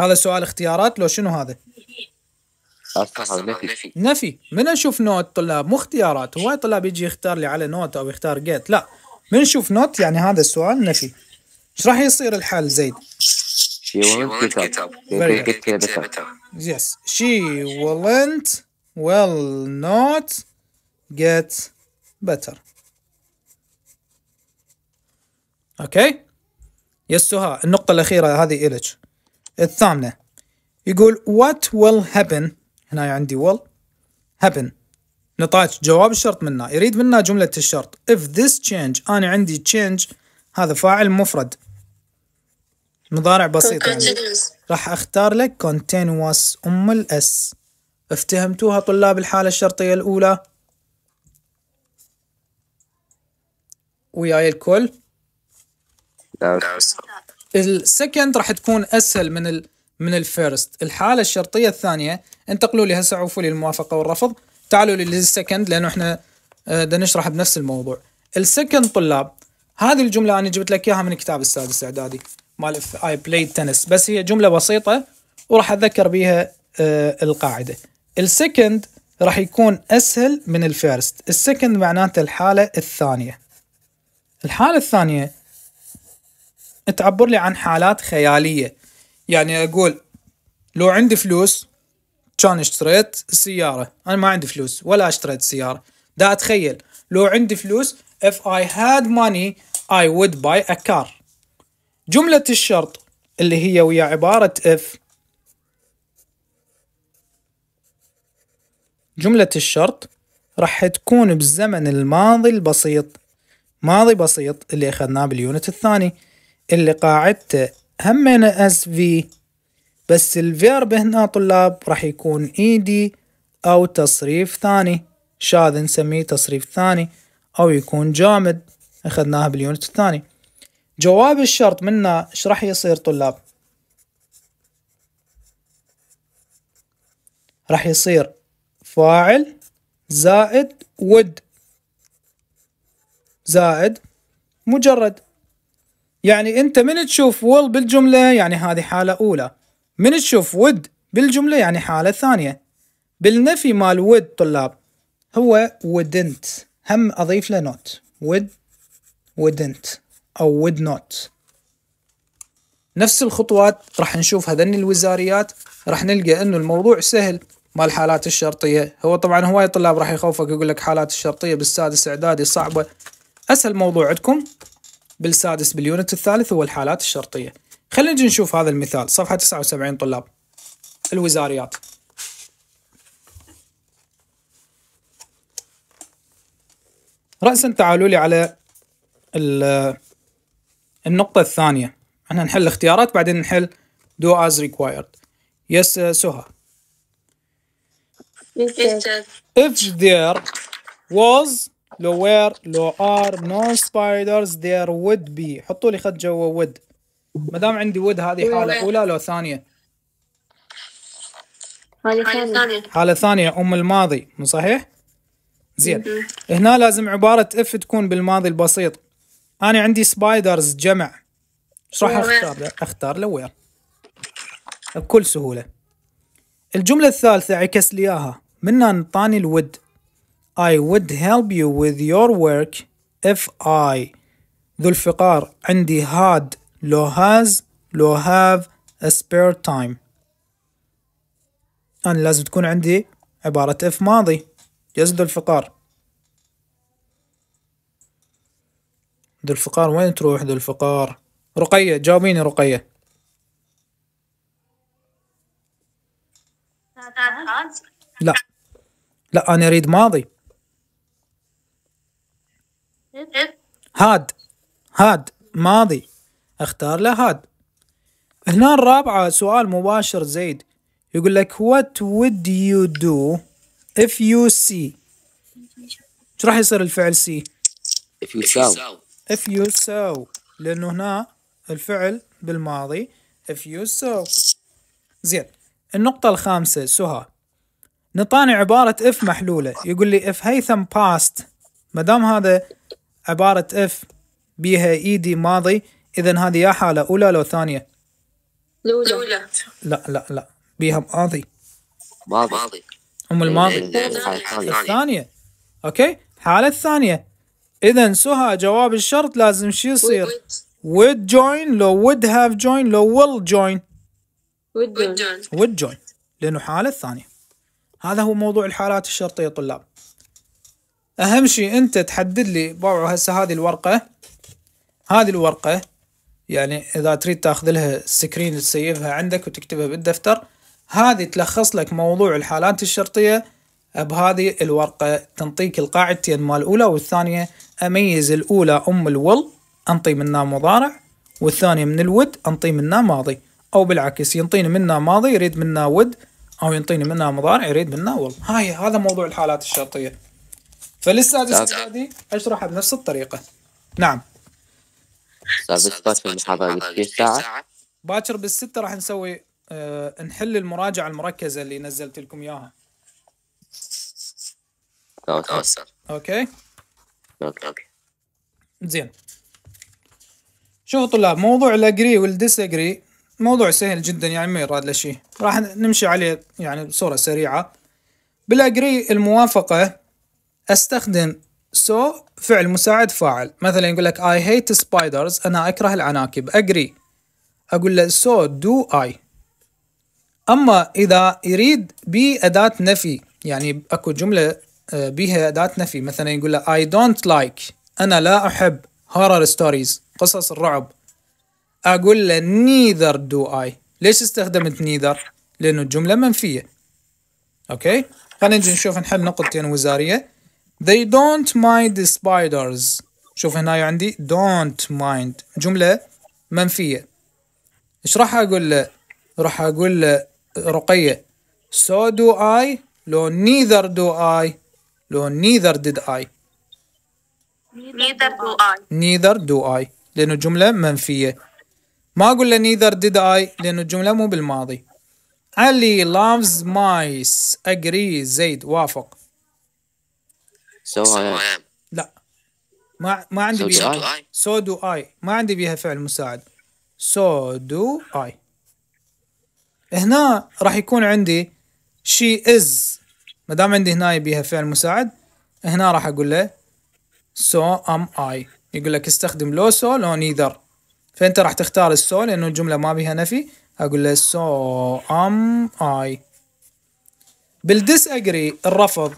هذا السؤال اختيارات لو شنو هذا؟ نفي نفي من نشوف نوت طلاب مو اختيارات هو طلاب يجي يختار لي على نوت او يختار جيت لا من نشوف نوت يعني هذا السؤال نفي ايش راح يصير الحال زيد؟ شي ولنت get up. Yes. She won't will not get better. اوكي يسوها النقطة الأخيرة هذه إلك الثامنة يقول what will happen هنا عندي will happen نطاج جواب الشرط منا يريد منا جملة الشرط if this change أنا عندي change هذا فاعل مفرد مضارع بسيط يعني راح اختار لك continuous ام الاس افتهمتوها طلاب الحالة الشرطية الأولى وياي الكل السكند راح تكون اسهل من ال من الفيرست الحاله الشرطيه الثانيه انتقلوا لي هسه عوفوا لي الموافقه والرفض تعالوا لي للسكند لانه احنا بدنا آه، نشرح بنفس الموضوع السكند طلاب هذه الجمله انا جبت لك اياها من كتاب السادس اعدادي مال اي بلاي تنس بس هي جمله بسيطه وراح اتذكر بيها آه القاعده السكند راح يكون اسهل من الفيرست السكند معناته الحاله الثانيه الحاله الثانيه تعبر لي عن حالات خياليه يعني اقول لو عندي فلوس كان اشتريت سياره انا ما عندي فلوس ولا اشتريت سياره دا اتخيل لو عندي فلوس if I had money I would buy a car جملة الشرط اللي هي ويا عبارة if جملة الشرط راح تكون بالزمن الماضي البسيط ماضي بسيط اللي أخذناه باليونت الثاني اللي قاعدته همينه اس في بس الفيرب هنا طلاب راح يكون ايدي او تصريف ثاني شاذ نسميه تصريف ثاني او يكون جامد اخذناها باليونت الثاني جواب الشرط منا ايش راح يصير طلاب راح يصير فاعل زائد ود زائد مجرد يعني انت من تشوف will بالجملة يعني هذه حالة أولى من تشوف would بالجملة يعني حالة ثانية بالنفي مال would طلاب هو wouldn't هم أضيف له not would wouldn't أو would not نفس الخطوات راح نشوف هذني الوزاريات راح نلقى انه الموضوع سهل مال الحالات الشرطية هو طبعا هواي طلاب راح يخوفك يقول لك حالات الشرطية بالسادس اعدادي صعبة اسهل موضوع عندكم بالسادس باليونت الثالث هو الحالات الشرطية خلينا نجي نشوف هذا المثال صفحة 79 طلاب الوزاريات رأسا تعالوا لي على النقطة الثانية احنا نحل اختيارات بعدين نحل do as required yes uh, سهى if there was لو وير لو ار نون سبايدرز ذير وود بي حطوا لي خط جوا وود ما دام عندي وود هذه حاله اولى لو ثانيه حالة ثانية حالة ثانية أم الماضي مو صحيح؟ زين هنا لازم عبارة اف تكون بالماضي البسيط أنا عندي سبايدرز جمع ايش راح أختار له؟ أختار له وير بكل سهولة الجملة الثالثة عكس لي إياها من انطاني الود I would help you with your work if I ذو الفقار عندي had لو has لو have a spare time أنا لازم تكون عندي عبارة if ماضي جاز ذو الفقار ذو الفقار وين تروح ذو الفقار رقية جاوبيني رقية لا لا أنا أريد ماضي هاد هاد ماضي اختار له هاد هنا الرابعة سؤال مباشر زيد يقول لك what would you do if you see شو راح يصير الفعل سي if you saw if you saw لأنه هنا الفعل بالماضي if you saw زين النقطة الخامسة سها نطاني عبارة اف محلولة يقول لي if هيثم past ما دام هذا عبارة if بيها ايدي e ماضي إذا هذه يا حالة أولى لو ثانية الأولى لا لا لا بيها ماضي ماضي أم الماضي إيه، إيه، الثانية أوكي حالة الثانية إذا سهى جواب الشرط لازم شو يصير would join لو would have join لو will join would join would join لأنه حالة ثانية هذا هو موضوع الحالات الشرطية طلاب اهم شيء انت تحدد لي باوعو هسه هذه الورقه هذه الورقه يعني اذا تريد تاخذ لها سكرين تسيفها عندك وتكتبها بالدفتر هذه تلخص لك موضوع الحالات الشرطيه بهذه الورقه تنطيك القاعدتين مال الاولى والثانيه اميز الاولى ام الول انطي منها مضارع والثانيه من الود انطي منها ماضي او بالعكس ينطيني منها ماضي يريد منها ود او ينطيني منها مضارع يريد منها ول هاي هذا موضوع الحالات الشرطيه فلسه الاستعدادي اشرحها بنفس الطريقه نعم استاذ في المحاضره ساعه باكر بالستة راح نسوي أه نحل المراجعه المركزه اللي نزلت لكم اياها اوكي اوكي زين شوفوا طلاب موضوع الاجري اجري موضوع سهل جدا يعني ما يراد له شيء راح نمشي عليه يعني بصوره سريعه بالاجري الموافقه استخدم سو so فعل مساعد فاعل مثلا يقول لك I hate spiders أنا أكره العناكب أجري أقول له so do I أما إذا يريد بي أداة نفي يعني أكو جملة بها آه، أداة نفي مثلا يقول له I don't like أنا لا أحب horror stories قصص الرعب أقول له neither do I ليش استخدمت neither؟ لأنه الجملة منفية أوكي خلينا نجي نشوف نحل نقطتين وزارية They don't mind the spiders شوف هنا عندي don't mind جملة منفية ايش راح اقول له راح اقول له رقية so do I لو neither do I لو neither did I neither do I neither do I لأنه جملة منفية ما أقول له neither did I لأنه الجملة مو بالماضي علي loves mice agree زيد وافق سو اي uh, uh, لا ما ما عندي بيها سو دو اي ما عندي بيها فعل مساعد سو دو اي هنا راح يكون عندي شي از ما دام عندي هنا بيها فعل مساعد هنا راح اقول له سو ام اي يقول لك استخدم لو سو لو نيذر فانت راح تختار السو لانه الجمله ما بيها نفي اقول له سو ام اي بالديس اجري الرفض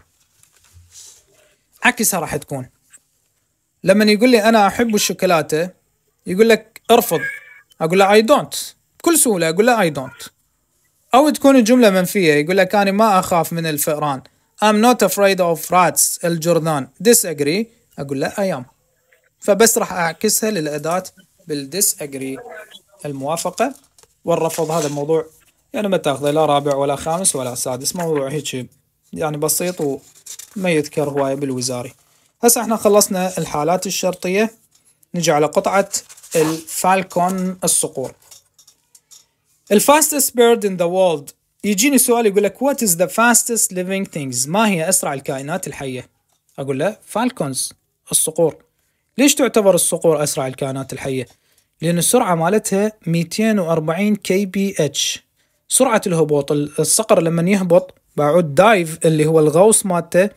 عكسها راح تكون لما يقول لي انا احب الشوكولاته يقول لك ارفض اقول له اي دونت بكل سهوله اقول له اي دونت او تكون الجمله منفيه يقول لك انا ما اخاف من الفئران I'm not afraid of rats الجرذان disagree اقول له اي ام فبس راح اعكسها للاداه بالديس اجري الموافقه والرفض هذا الموضوع يعني ما تاخذه لا رابع ولا خامس ولا سادس موضوع هيك يعني بسيط و ما يذكر هواية بالوزاري هسه احنا خلصنا الحالات الشرطية نجي على قطعة الفالكون الصقور الفاستست بيرد ان ذا وورلد يجيني سؤال يقول لك وات از ذا فاستست ليفينج ثينجز ما هي اسرع الكائنات الحيه اقول له فالكونز الصقور ليش تعتبر الصقور اسرع الكائنات الحيه لان السرعه مالتها 240 كي بي اتش سرعه الهبوط الصقر لما يهبط بعود دايف اللي هو الغوص مالته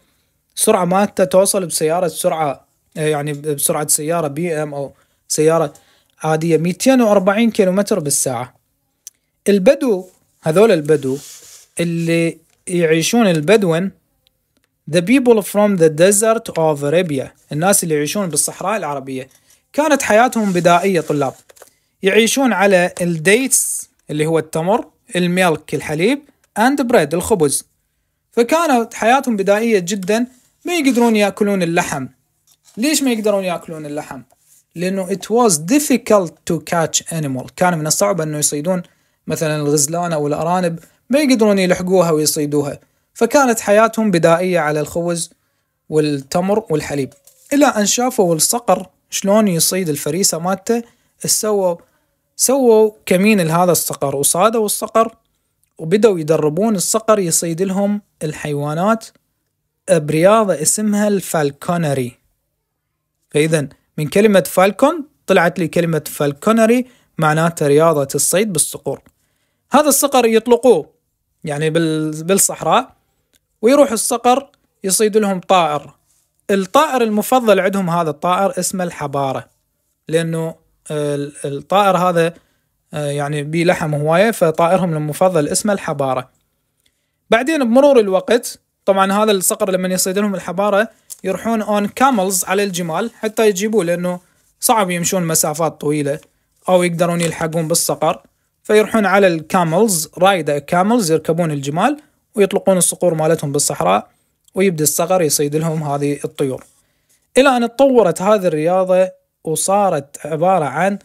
سرعه ما توصل بسياره سرعه آه، يعني بسرعه سياره بي ام او سياره عاديه 240 متر بالساعه البدو هذول البدو اللي يعيشون البدون the people from the desert of Arabia الناس اللي يعيشون بالصحراء العربية كانت حياتهم بدائية طلاب يعيشون على الديتس اللي هو التمر الميلك الحليب and bread الخبز فكانت حياتهم بدائية جدا ما يقدرون ياكلون اللحم ليش ما يقدرون ياكلون اللحم لانه it was difficult to catch animal كان من الصعب انه يصيدون مثلا الغزلان او الارانب ما يقدرون يلحقوها ويصيدوها فكانت حياتهم بدائيه على الخبز والتمر والحليب الى ان شافوا الصقر شلون يصيد الفريسه مالته سووا سووا كمين لهذا الصقر وصادوا الصقر وبدأوا يدربون الصقر يصيد لهم الحيوانات برياضة اسمها الفالكونري فإذا من كلمة فالكون طلعت لي كلمة فالكونري معناته رياضة الصيد بالصقور هذا الصقر يطلقوه يعني بالصحراء ويروح الصقر يصيد لهم طائر الطائر المفضل عندهم هذا الطائر اسمه الحبارة لأنه الطائر هذا آه، يعني بيه لحم هواية فطائرهم المفضل اسمه الحبارة بعدين بمرور الوقت طبعا هذا الصقر لما يصيد لهم الحباره يروحون اون كاملز على الجمال حتى يجيبوه لانه صعب يمشون مسافات طويله او يقدرون يلحقون بالصقر فيروحون على الكاملز رايده كاملز يركبون الجمال ويطلقون الصقور مالتهم بالصحراء ويبدا الصقر يصيد لهم هذه الطيور الى ان تطورت هذه الرياضه وصارت عباره عن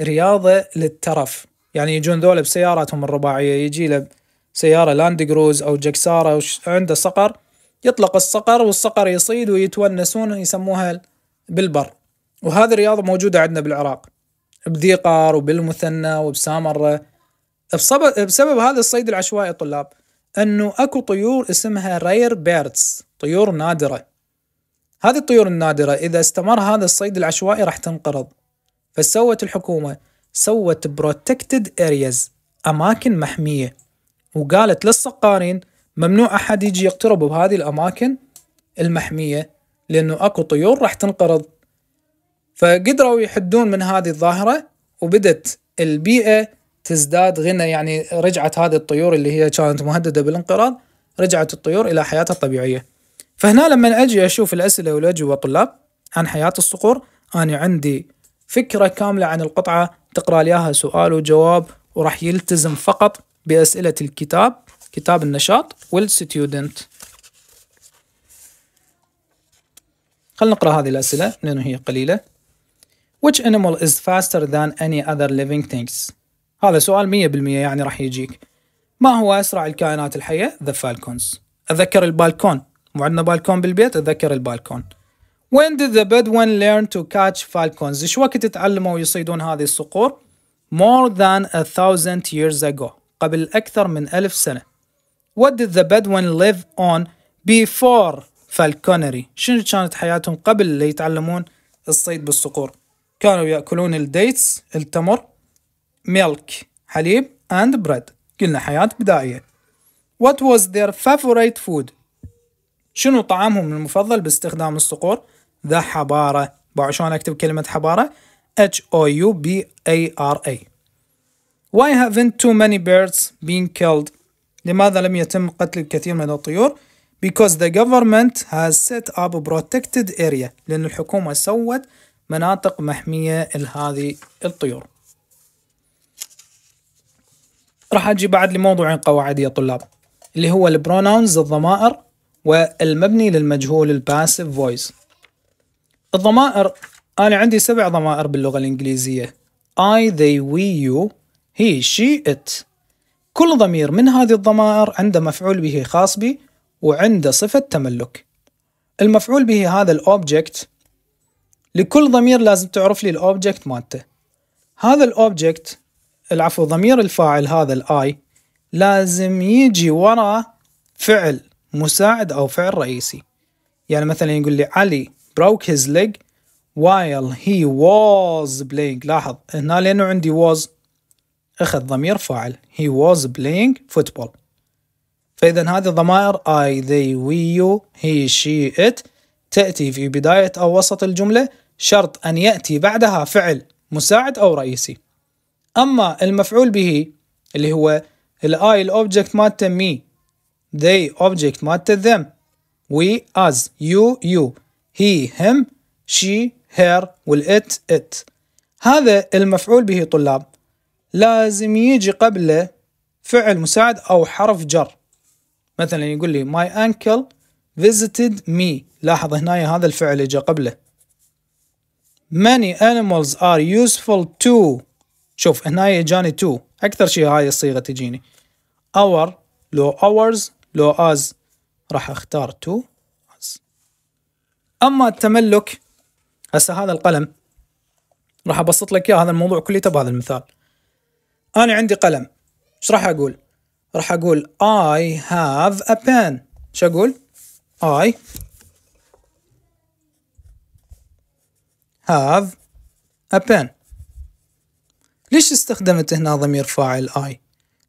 رياضه للترف يعني يجون ذول بسياراتهم الرباعيه يجي له سيارة لاند كروز أو جكسارة أو عنده صقر يطلق الصقر والصقر يصيد ويتونسون يسموها بالبر وهذه الرياضة موجودة عندنا بالعراق بذيقار وبالمثنى وبسامرة بسبب, بسبب هذا الصيد العشوائي طلاب أنه أكو طيور اسمها رير بيرتس طيور نادرة هذه الطيور النادرة إذا استمر هذا الصيد العشوائي راح تنقرض فسوت الحكومة سوت بروتكتد ارياز أماكن محمية وقالت للصقارين ممنوع أحد يجي يقترب بهذه الأماكن المحمية لأنه أكو طيور راح تنقرض فقدروا يحدون من هذه الظاهرة وبدت البيئة تزداد غنى يعني رجعت هذه الطيور اللي هي كانت مهددة بالانقراض رجعت الطيور إلى حياتها الطبيعية فهنا لما أجي أشوف الأسئلة والأجوبة طلاب عن حياة الصقور أنا عندي فكرة كاملة عن القطعة تقرأ ليها سؤال وجواب وراح يلتزم فقط بأسئلة الكتاب كتاب النشاط والستيودنت خلنا نقرأ هذه الأسئلة لأنه هي قليلة Which animal is faster than any other living things? هذا سؤال مية بالمية يعني راح يجيك ما هو أسرع الكائنات الحية؟ The falcons أتذكر البالكون مو عندنا بالكون بالبيت أتذكر البالكون When did the Bedouin learn to catch falcons? إيش وقت تعلموا يصيدون هذه الصقور؟ More than a thousand years ago قبل أكثر من ألف سنة What did the Bedouin live on before falconry شنو كانت حياتهم قبل اللي يتعلمون الصيد بالصقور كانوا يأكلون الديتس التمر ميلك حليب and bread قلنا حياة بدائية What was their favorite food شنو طعامهم المفضل باستخدام الصقور ذا حبارة باع شلون أكتب كلمة حبارة H O U B A R A Why haven't too many birds been killed? لماذا لم يتم قتل الكثير من الطيور؟ Because the government has set up a protected area لأن الحكومة سوت مناطق محمية لهذه الطيور راح أجي بعد لموضوعين قواعد يا طلاب اللي هو pronouns الضمائر والمبني للمجهول الباسيف فويس الضمائر أنا عندي سبع ضمائر باللغة الإنجليزية I, they, we, you هي شي ات كل ضمير من هذه الضمائر عنده مفعول به خاص بي وعنده صفة تملك المفعول به هذا الأوبجكت لكل ضمير لازم تعرف لي الأوبجكت مالته هذا الأوبجكت العفو ضمير الفاعل هذا الآي لازم يجي وراء فعل مساعد أو فعل رئيسي يعني مثلا يقول لي علي broke his leg while he was playing لاحظ هنا لأنه عندي was أخذ ضمير فاعل he was playing football فإذا هذه الضمائر I, they, we, you, he, she, it تأتي في بداية أو وسط الجملة شرط أن يأتي بعدها فعل مساعد أو رئيسي أما المفعول به اللي هو I object مالته me they object مالته them we as you you he him she her it it هذا المفعول به طلاب لازم يجي قبله فعل مساعد أو حرف جر مثلا يقول لي my uncle visited me لاحظ هنا هذا الفعل جاء قبله many animals are useful to شوف هنا جاني to أكثر شيء هاي الصيغة تجيني our لو ours لو as راح أختار to as أما التملك هسه هذا القلم راح أبسط لك إياه هذا الموضوع كليته بهذا المثال أنا عندي قلم إيش راح أقول؟ راح أقول I have a pen إيش أقول؟ I have a pen ليش استخدمت هنا ضمير فاعل I؟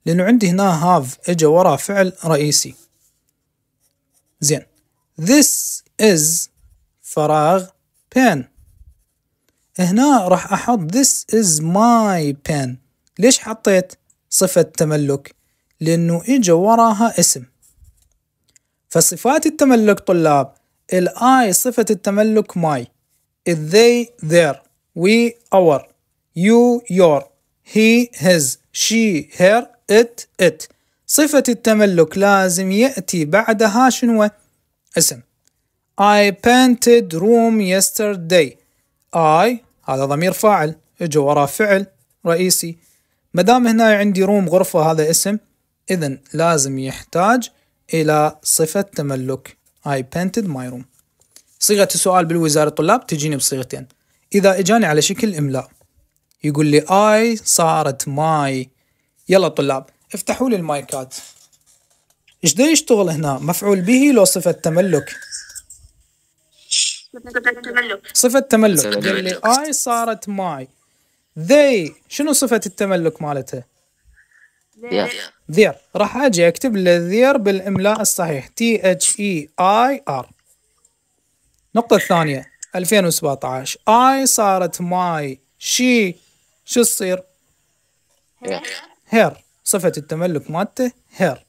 لأنه عندي هنا have إجا وراء فعل رئيسي زين This is فراغ pen هنا راح أحط this is my pen ليش حطيت صفة تملك؟ لأنه إجا وراها اسم فصفات التملك طلاب الآي صفة التملك ماي they their we our you your he his she her it it صفة التملك لازم يأتي بعدها شنو اسم I painted room yesterday I هذا ضمير فاعل اجى وراه فعل رئيسي ما دام هنا عندي روم غرفة هذا اسم إذا لازم يحتاج إلى صفة تملك I painted my room صيغة السؤال بالوزارة الطلاب تجيني بصيغتين إذا إجاني على شكل إملاء يقول لي I صارت ماي يلا طلاب افتحوا لي المايكات ايش ده يشتغل هنا مفعول به لو صفة تملك صفة تملك صفه تملك اي صارت ماي ذي شنو صفة التملك مالتها؟ ذير راح اجي اكتب له ذير بالاملاء الصحيح تي اتش اي اي ار النقطة الثانية 2017 اي صارت ماي شي شو تصير؟ هير صفة التملك مالته هير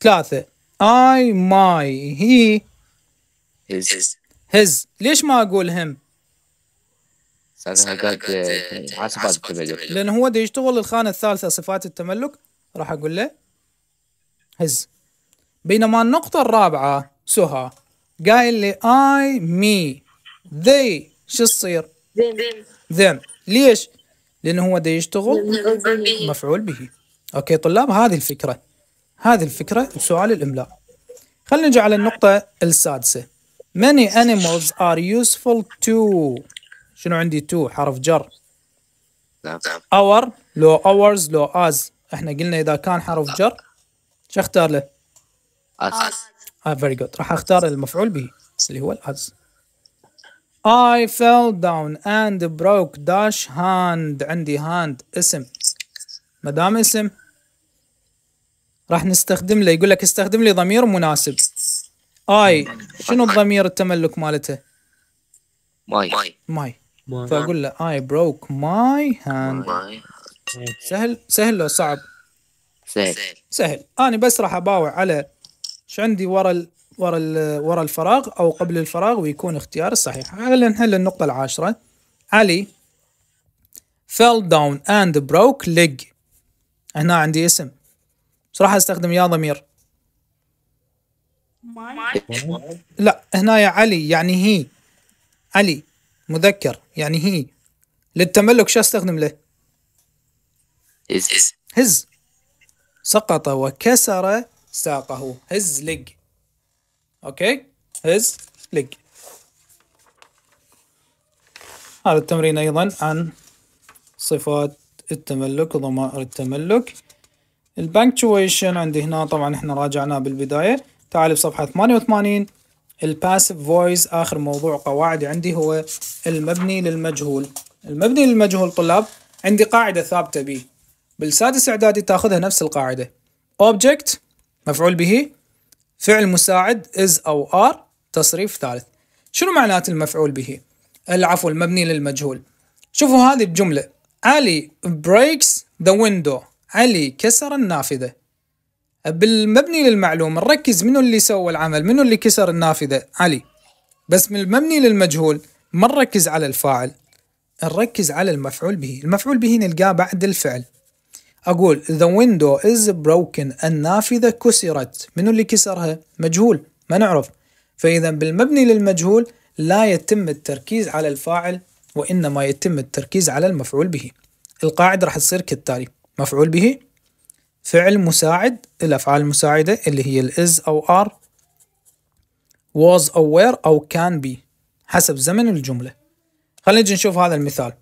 ثلاثة اي ماي هي هز هز ليش ما اقول هم؟ لازم التملك لان هو دا يشتغل الخانه الثالثه صفات التملك راح اقول له هز بينما النقطه الرابعه سهى قايل لي اي مي ذي شو تصير؟ ذن ليش؟ لانه هو دا يشتغل مفعول به اوكي طلاب هذه الفكره هذه الفكره سؤال الاملاء خلينا نجي على النقطه السادسه many animals are useful to شنو عندي تو حرف جر نعم اور نعم. لو اورز لو از احنا قلنا اذا كان حرف جر شو اختار له؟ از اه فيري جود راح اختار المفعول به اللي هو الاز I fell down and broke dash hand عندي hand اسم ما دام اسم راح نستخدم له يقول لك استخدم لي ضمير مناسب I شنو الضمير التملك مالته؟ ماي ماي فاقول له I broke my hand سهل سهل لو صعب سهل سهل انا بس راح اباوع على شو عندي ورا ال... ورا ال... ورا الفراغ او قبل الفراغ ويكون اختيار الصحيح خلينا نحل النقطه العاشره علي fell down and broke leg هنا عندي اسم بس راح استخدم يا ضمير لا هنا يا علي يعني هي علي مذكر يعني هي للتملك شو استخدم له؟ هز هز سقط وكسر ساقه هز لق اوكي هز لق هذا التمرين ايضا عن صفات التملك وضمائر التملك البنكتويشن عندي هنا طبعا احنا راجعناه بالبدايه تعال بصفحه 88 الباسيف فويس آخر موضوع قواعدي عندي هو المبني للمجهول المبني للمجهول طلاب عندي قاعدة ثابتة به بالسادس إعدادي تأخذها نفس القاعدة اوبجكت مفعول به فعل مساعد از أو ار تصريف ثالث شنو معنات المفعول به؟ العفو المبني للمجهول شوفوا هذه الجملة علي breaks the window علي كسر النافذة بالمبني للمعلوم نركز منو اللي سوى العمل منو اللي كسر النافذة علي بس من المبني للمجهول ما نركز على الفاعل نركز على المفعول به المفعول به نلقاه بعد الفعل أقول the window is broken النافذة كسرت منو اللي كسرها مجهول ما نعرف فإذا بالمبني للمجهول لا يتم التركيز على الفاعل وإنما يتم التركيز على المفعول به القاعدة راح تصير كالتالي مفعول به فعل مساعد الأفعال المساعدة اللي هي is أو are was أو were أو can be حسب زمن الجملة خلينا نجي نشوف هذا المثال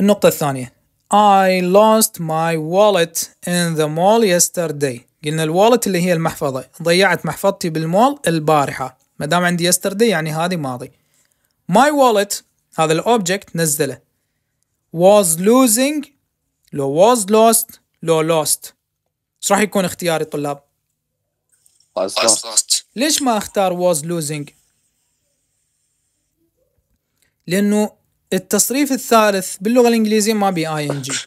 النقطة الثانية I lost my wallet in the mall yesterday قلنا الوالت اللي هي المحفظة ضيعت محفظتي بالمول البارحة ما دام عندي yesterday يعني هذه ماضي my wallet هذا الاوبجكت نزله was losing لو was lost لو لوست ايش راح يكون اختياري طلاب؟ ليش ما اختار was losing؟ لانه التصريف الثالث باللغه الانجليزيه ما بي اي ان جي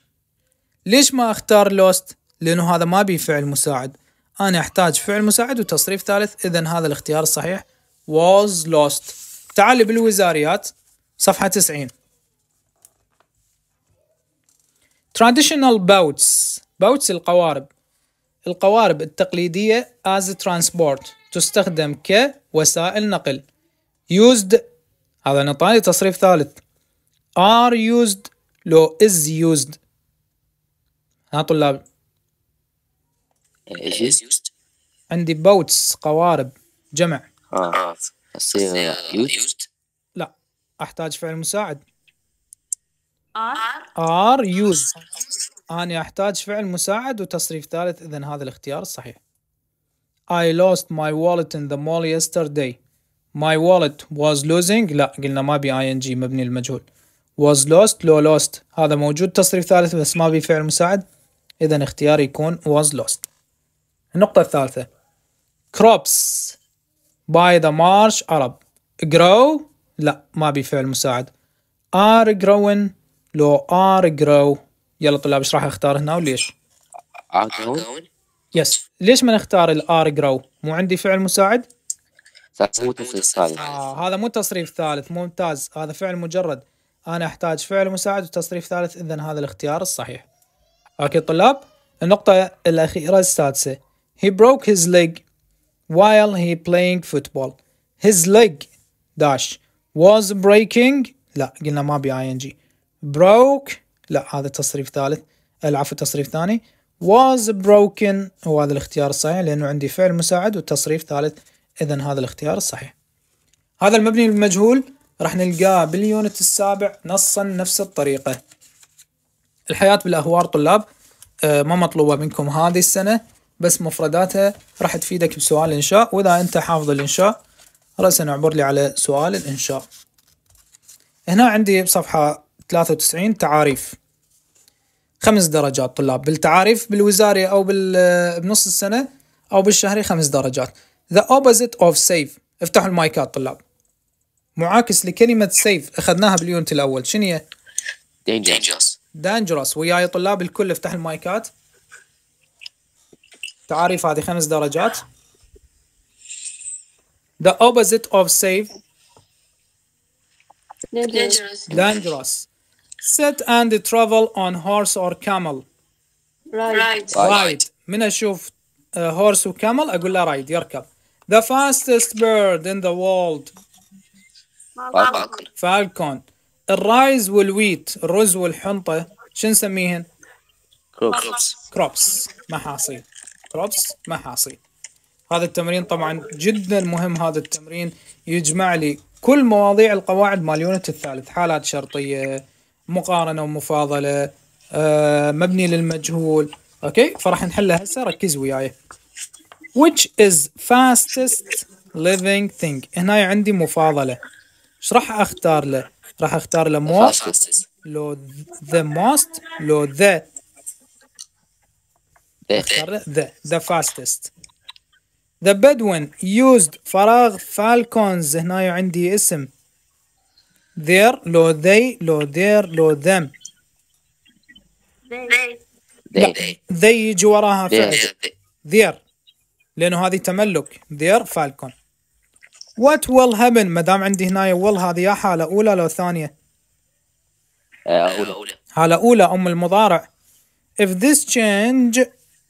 ليش ما اختار لوست؟ لانه هذا ما بي فعل مساعد انا احتاج فعل مساعد وتصريف ثالث اذا هذا الاختيار الصحيح was lost تعالي بالوزاريات صفحه 90 traditional boats boats القوارب القوارب التقليدية as a transport تستخدم كوسائل نقل used هذا نطالي تصريف ثالث are used لو is used ها طلاب is used عندي boats قوارب جمع اه يصير used لا احتاج فعل مساعد ار يوز أنا أحتاج فعل مساعد وتصريف ثالث إذا هذا الاختيار الصحيح I lost my wallet in the mall yesterday My wallet was losing لا قلنا ما بي ing مبني المجهول was lost لو lost هذا موجود تصريف ثالث بس ما بي فعل مساعد إذا اختياري يكون was lost النقطة الثالثة crops by the marsh Arab grow لا ما بي فعل مساعد are growing لو ار جرو يلا طلاب ايش راح اختار هنا وليش؟ ار جرو يس ليش ما نختار الار جرو؟ مو عندي فعل مساعد؟ مو تصريف ثالث آه هذا مو تصريف ثالث ممتاز هذا فعل مجرد انا احتاج فعل مساعد وتصريف ثالث اذا هذا الاختيار الصحيح اوكي طلاب النقطة الأخيرة السادسة he broke his leg while he playing football his leg dash was breaking لا قلنا ما بي ing broke لا هذا تصريف ثالث العفو تصريف ثاني was broken هو هذا الاختيار الصحيح لأنه عندي فعل مساعد وتصريف ثالث إذا هذا الاختيار الصحيح هذا المبني المجهول راح نلقاه باليونت السابع نصا نفس الطريقة الحياة بالأهوار طلاب آه ما مطلوبة منكم هذه السنة بس مفرداتها راح تفيدك بسؤال الإنشاء وإذا أنت حافظ الإنشاء رأسا اعبر لي على سؤال الإنشاء هنا عندي بصفحة 93 تعاريف خمس درجات طلاب بالتعاريف بالوزاري أو بنص السنة أو بالشهري خمس درجات The opposite of save افتحوا المايكات طلاب معاكس لكلمة سيف أخذناها باليونت الأول شنو هي؟ dangerous دينجرس وياي طلاب الكل افتح المايكات تعاريف هذه خمس درجات the opposite of safe dangerous dangerous sit and travel on horse or camel right right من اشوف uh, horse وكامل اقول له رايد يركب the fastest bird in the world فالكون الرايز والويت الرز والحنطة شو نسميهن كروبس كروبس محاصيل كروبس محاصيل هذا التمرين طبعا جدا مهم هذا التمرين يجمع لي كل مواضيع القواعد مال اليونت الثالث حالات شرطية مقارنه ومفاضله آه، مبني للمجهول اوكي فراح نحلها هسه ركز وياي which is fastest living thing هنا عندي مفاضله ايش راح اختار له راح اختار له most لو the most لو the اختار له the the fastest the Bedouin used فراغ falcons هنا عندي اسم their لو they لو their لو them they they they يجي وراها their لأنه هذه تملك their فالكون what will happen ما دام عندي هنا will هذه يا حالة أولى لو ثانية أولى أولى حالة أولى أم المضارع if this change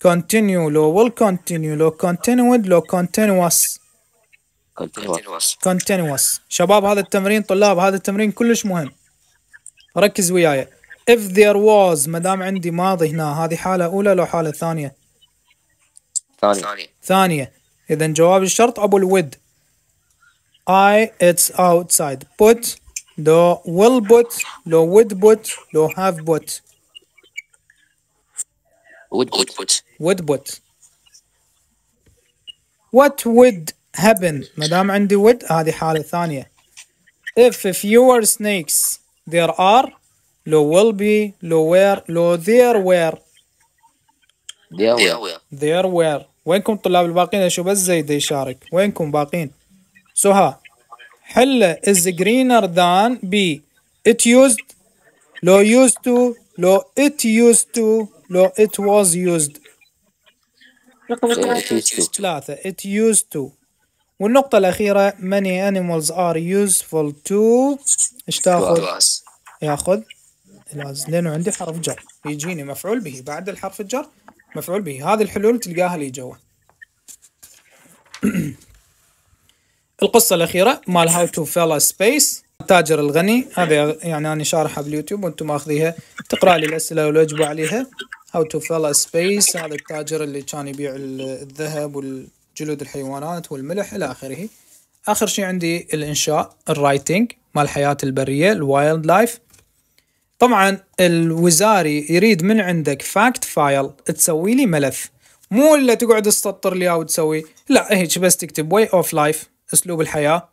continue لو will continue لو continued لو continuous كونتينوس يعني شباب هذا التمرين طلاب هذا التمرين كلش مهم ركز وياي if there was ما دام عندي ماضي هنا هذه حالة أولى لو حالة ثانية ثانية ثانية إذا جواب الشرط أبو الود I it's outside put لو will put لو would put لو have put would put would put what would هابن ما دام عندي ود هذه حالة ثانية if fewer snakes there are لو will be لو where لو there were there were there were وينكم الطلاب الباقين شو بس زيد يشارك وينكم باقين سهى حلة is greener than B it used لو used to لو it used to لو it was used رقم ثلاثة it used to والنقطة الأخيرة many animals are useful to إيش تاخذ؟ ياخذ الواز لأنه عندي حرف جر يجيني مفعول به بعد الحرف الجر مفعول به هذه الحلول تلقاها لي جوا *clears throat* القصة الأخيرة مال هاو تو فيل سبيس التاجر الغني هذا يعني أنا شارحها باليوتيوب وأنتم ماخذيها تقرأ لي الأسئلة والأجوبة عليها هاو تو فيل سبيس هذا التاجر اللي كان يبيع الذهب وال جلود الحيوانات والملح إلى آخره آخر شيء عندي الإنشاء الرايتنج مال الحياة البرية الوايلد لايف طبعا الوزاري يريد من عندك فاكت فايل تسوي لي ملف مو الا تقعد تسطر لي او تسوي لا هيك بس تكتب واي اوف لايف اسلوب الحياه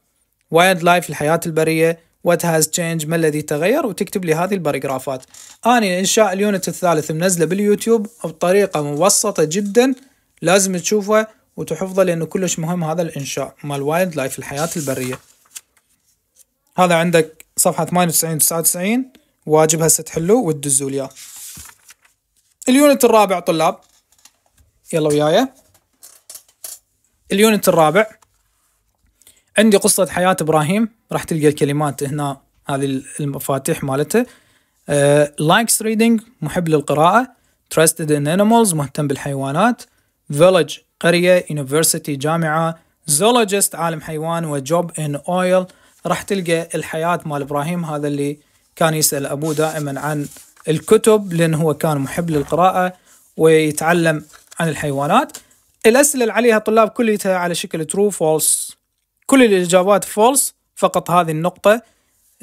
وايلد لايف الحياه البريه وات هاز تشينج ما الذي تغير وتكتب لي هذه الباراجرافات اني انشاء اليونت الثالث منزله باليوتيوب بطريقه مبسطه جدا لازم تشوفه وتحفظه لأنه كلش مهم هذا الإنشاء مال وايلد لايف الحياة البرية هذا عندك صفحة 98 99 واجب هسه تحلوه وتدزوا لي اليونت الرابع طلاب يلا وياي اليونت الرابع عندي قصة حياة إبراهيم راح تلقى الكلمات هنا هذه المفاتيح مالته لايكس uh, ريدنج محب للقراءة trusted in animals مهتم بالحيوانات village قرية يونيفرسيتي جامعة زولوجيست عالم حيوان وجوب ان اويل راح تلقى الحياة مال ابراهيم هذا اللي كان يسأل ابوه دائما عن الكتب لان هو كان محب للقراءة ويتعلم عن الحيوانات الأسئلة اللي عليها طلاب كليتها على شكل ترو فولس كل الإجابات فولس فقط هذه النقطة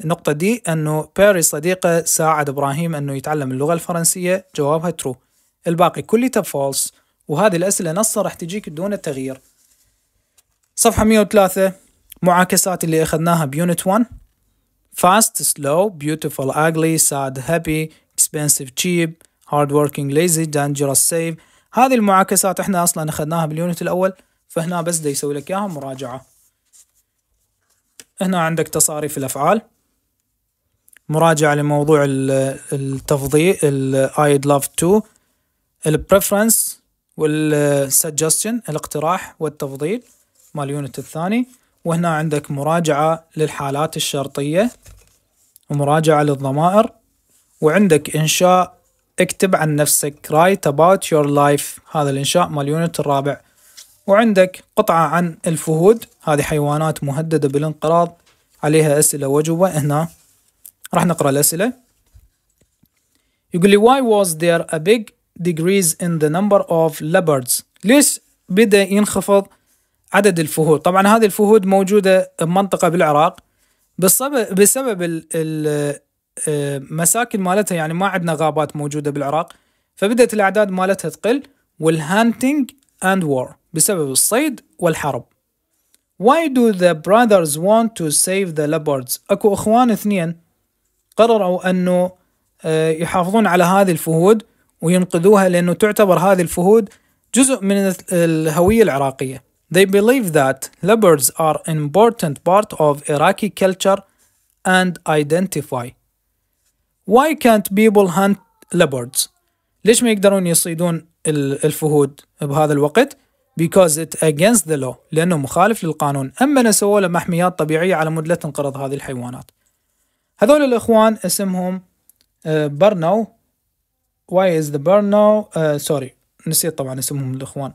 النقطة دي أنه بيري صديقه ساعد إبراهيم أنه يتعلم اللغة الفرنسية جوابها ترو الباقي كليته فولس وهذه الأسئلة نصها راح تجيك دون التغيير صفحة 103 معاكسات اللي أخذناها بيونت 1 fast, slow, beautiful, ugly, sad, happy, expensive, cheap, hardworking, lazy, dangerous, safe هذه المعاكسات احنا اصلا اخذناها باليونت الاول فهنا بس دا يسوي لك اياها مراجعة هنا عندك تصاريف الافعال مراجعة لموضوع التفضيل I'd love to preference والسجستشن الاقتراح والتفضيل مال يونت الثاني وهنا عندك مراجعة للحالات الشرطية ومراجعة للضمائر وعندك إنشاء اكتب عن نفسك write about your life هذا الإنشاء مال يونت الرابع وعندك قطعة عن الفهود هذه حيوانات مهددة بالانقراض عليها أسئلة وأجوبة هنا راح نقرأ الأسئلة يقول لي why was there a big decrease in the number of leopards ليش بدأ ينخفض عدد الفهود طبعا هذه الفهود موجودة بمنطقة بالعراق بسبب بسبب المساكن آه، مالتها يعني ما عندنا غابات موجودة بالعراق فبدأت الأعداد مالتها تقل والهانتنج اند وور بسبب الصيد والحرب Why do the brothers want to save the leopards? اكو اخوان اثنين قرروا انه آه، يحافظون على هذه الفهود وينقذوها لأنه تعتبر هذه الفهود جزء من الهوية العراقية. They believe that leopards are an important part of Iraqi culture and identify. Why can't people hunt leopards? ليش ما يقدرون يصيدون الفهود بهذا الوقت؟ Because it against the law لأنه مخالف للقانون أما نسوا له محميات طبيعية على مود لا تنقرض هذه الحيوانات هذول الإخوان اسمهم برنو آه، واي از ذا بيرنو سوري نسيت طبعا اسمهم الاخوان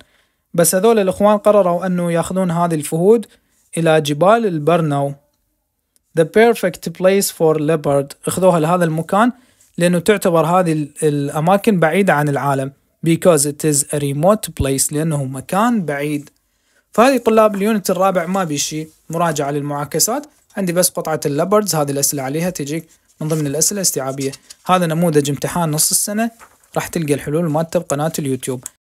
بس هذول الاخوان قرروا انه ياخذون هذه الفهود الى جبال البرناو the perfect place for leopard اخذوها لهذا المكان لانه تعتبر هذه الاماكن بعيده عن العالم because it is a remote place لانه مكان بعيد فهذه طلاب اليونت الرابع ما بيشي مراجعه للمعاكسات عندي بس قطعه الليبردز هذه الاسئله عليها تجيك من ضمن الأسئلة الاستيعابية هذا نموذج امتحان نص السنة راح تلقى الحلول مالته بقناة اليوتيوب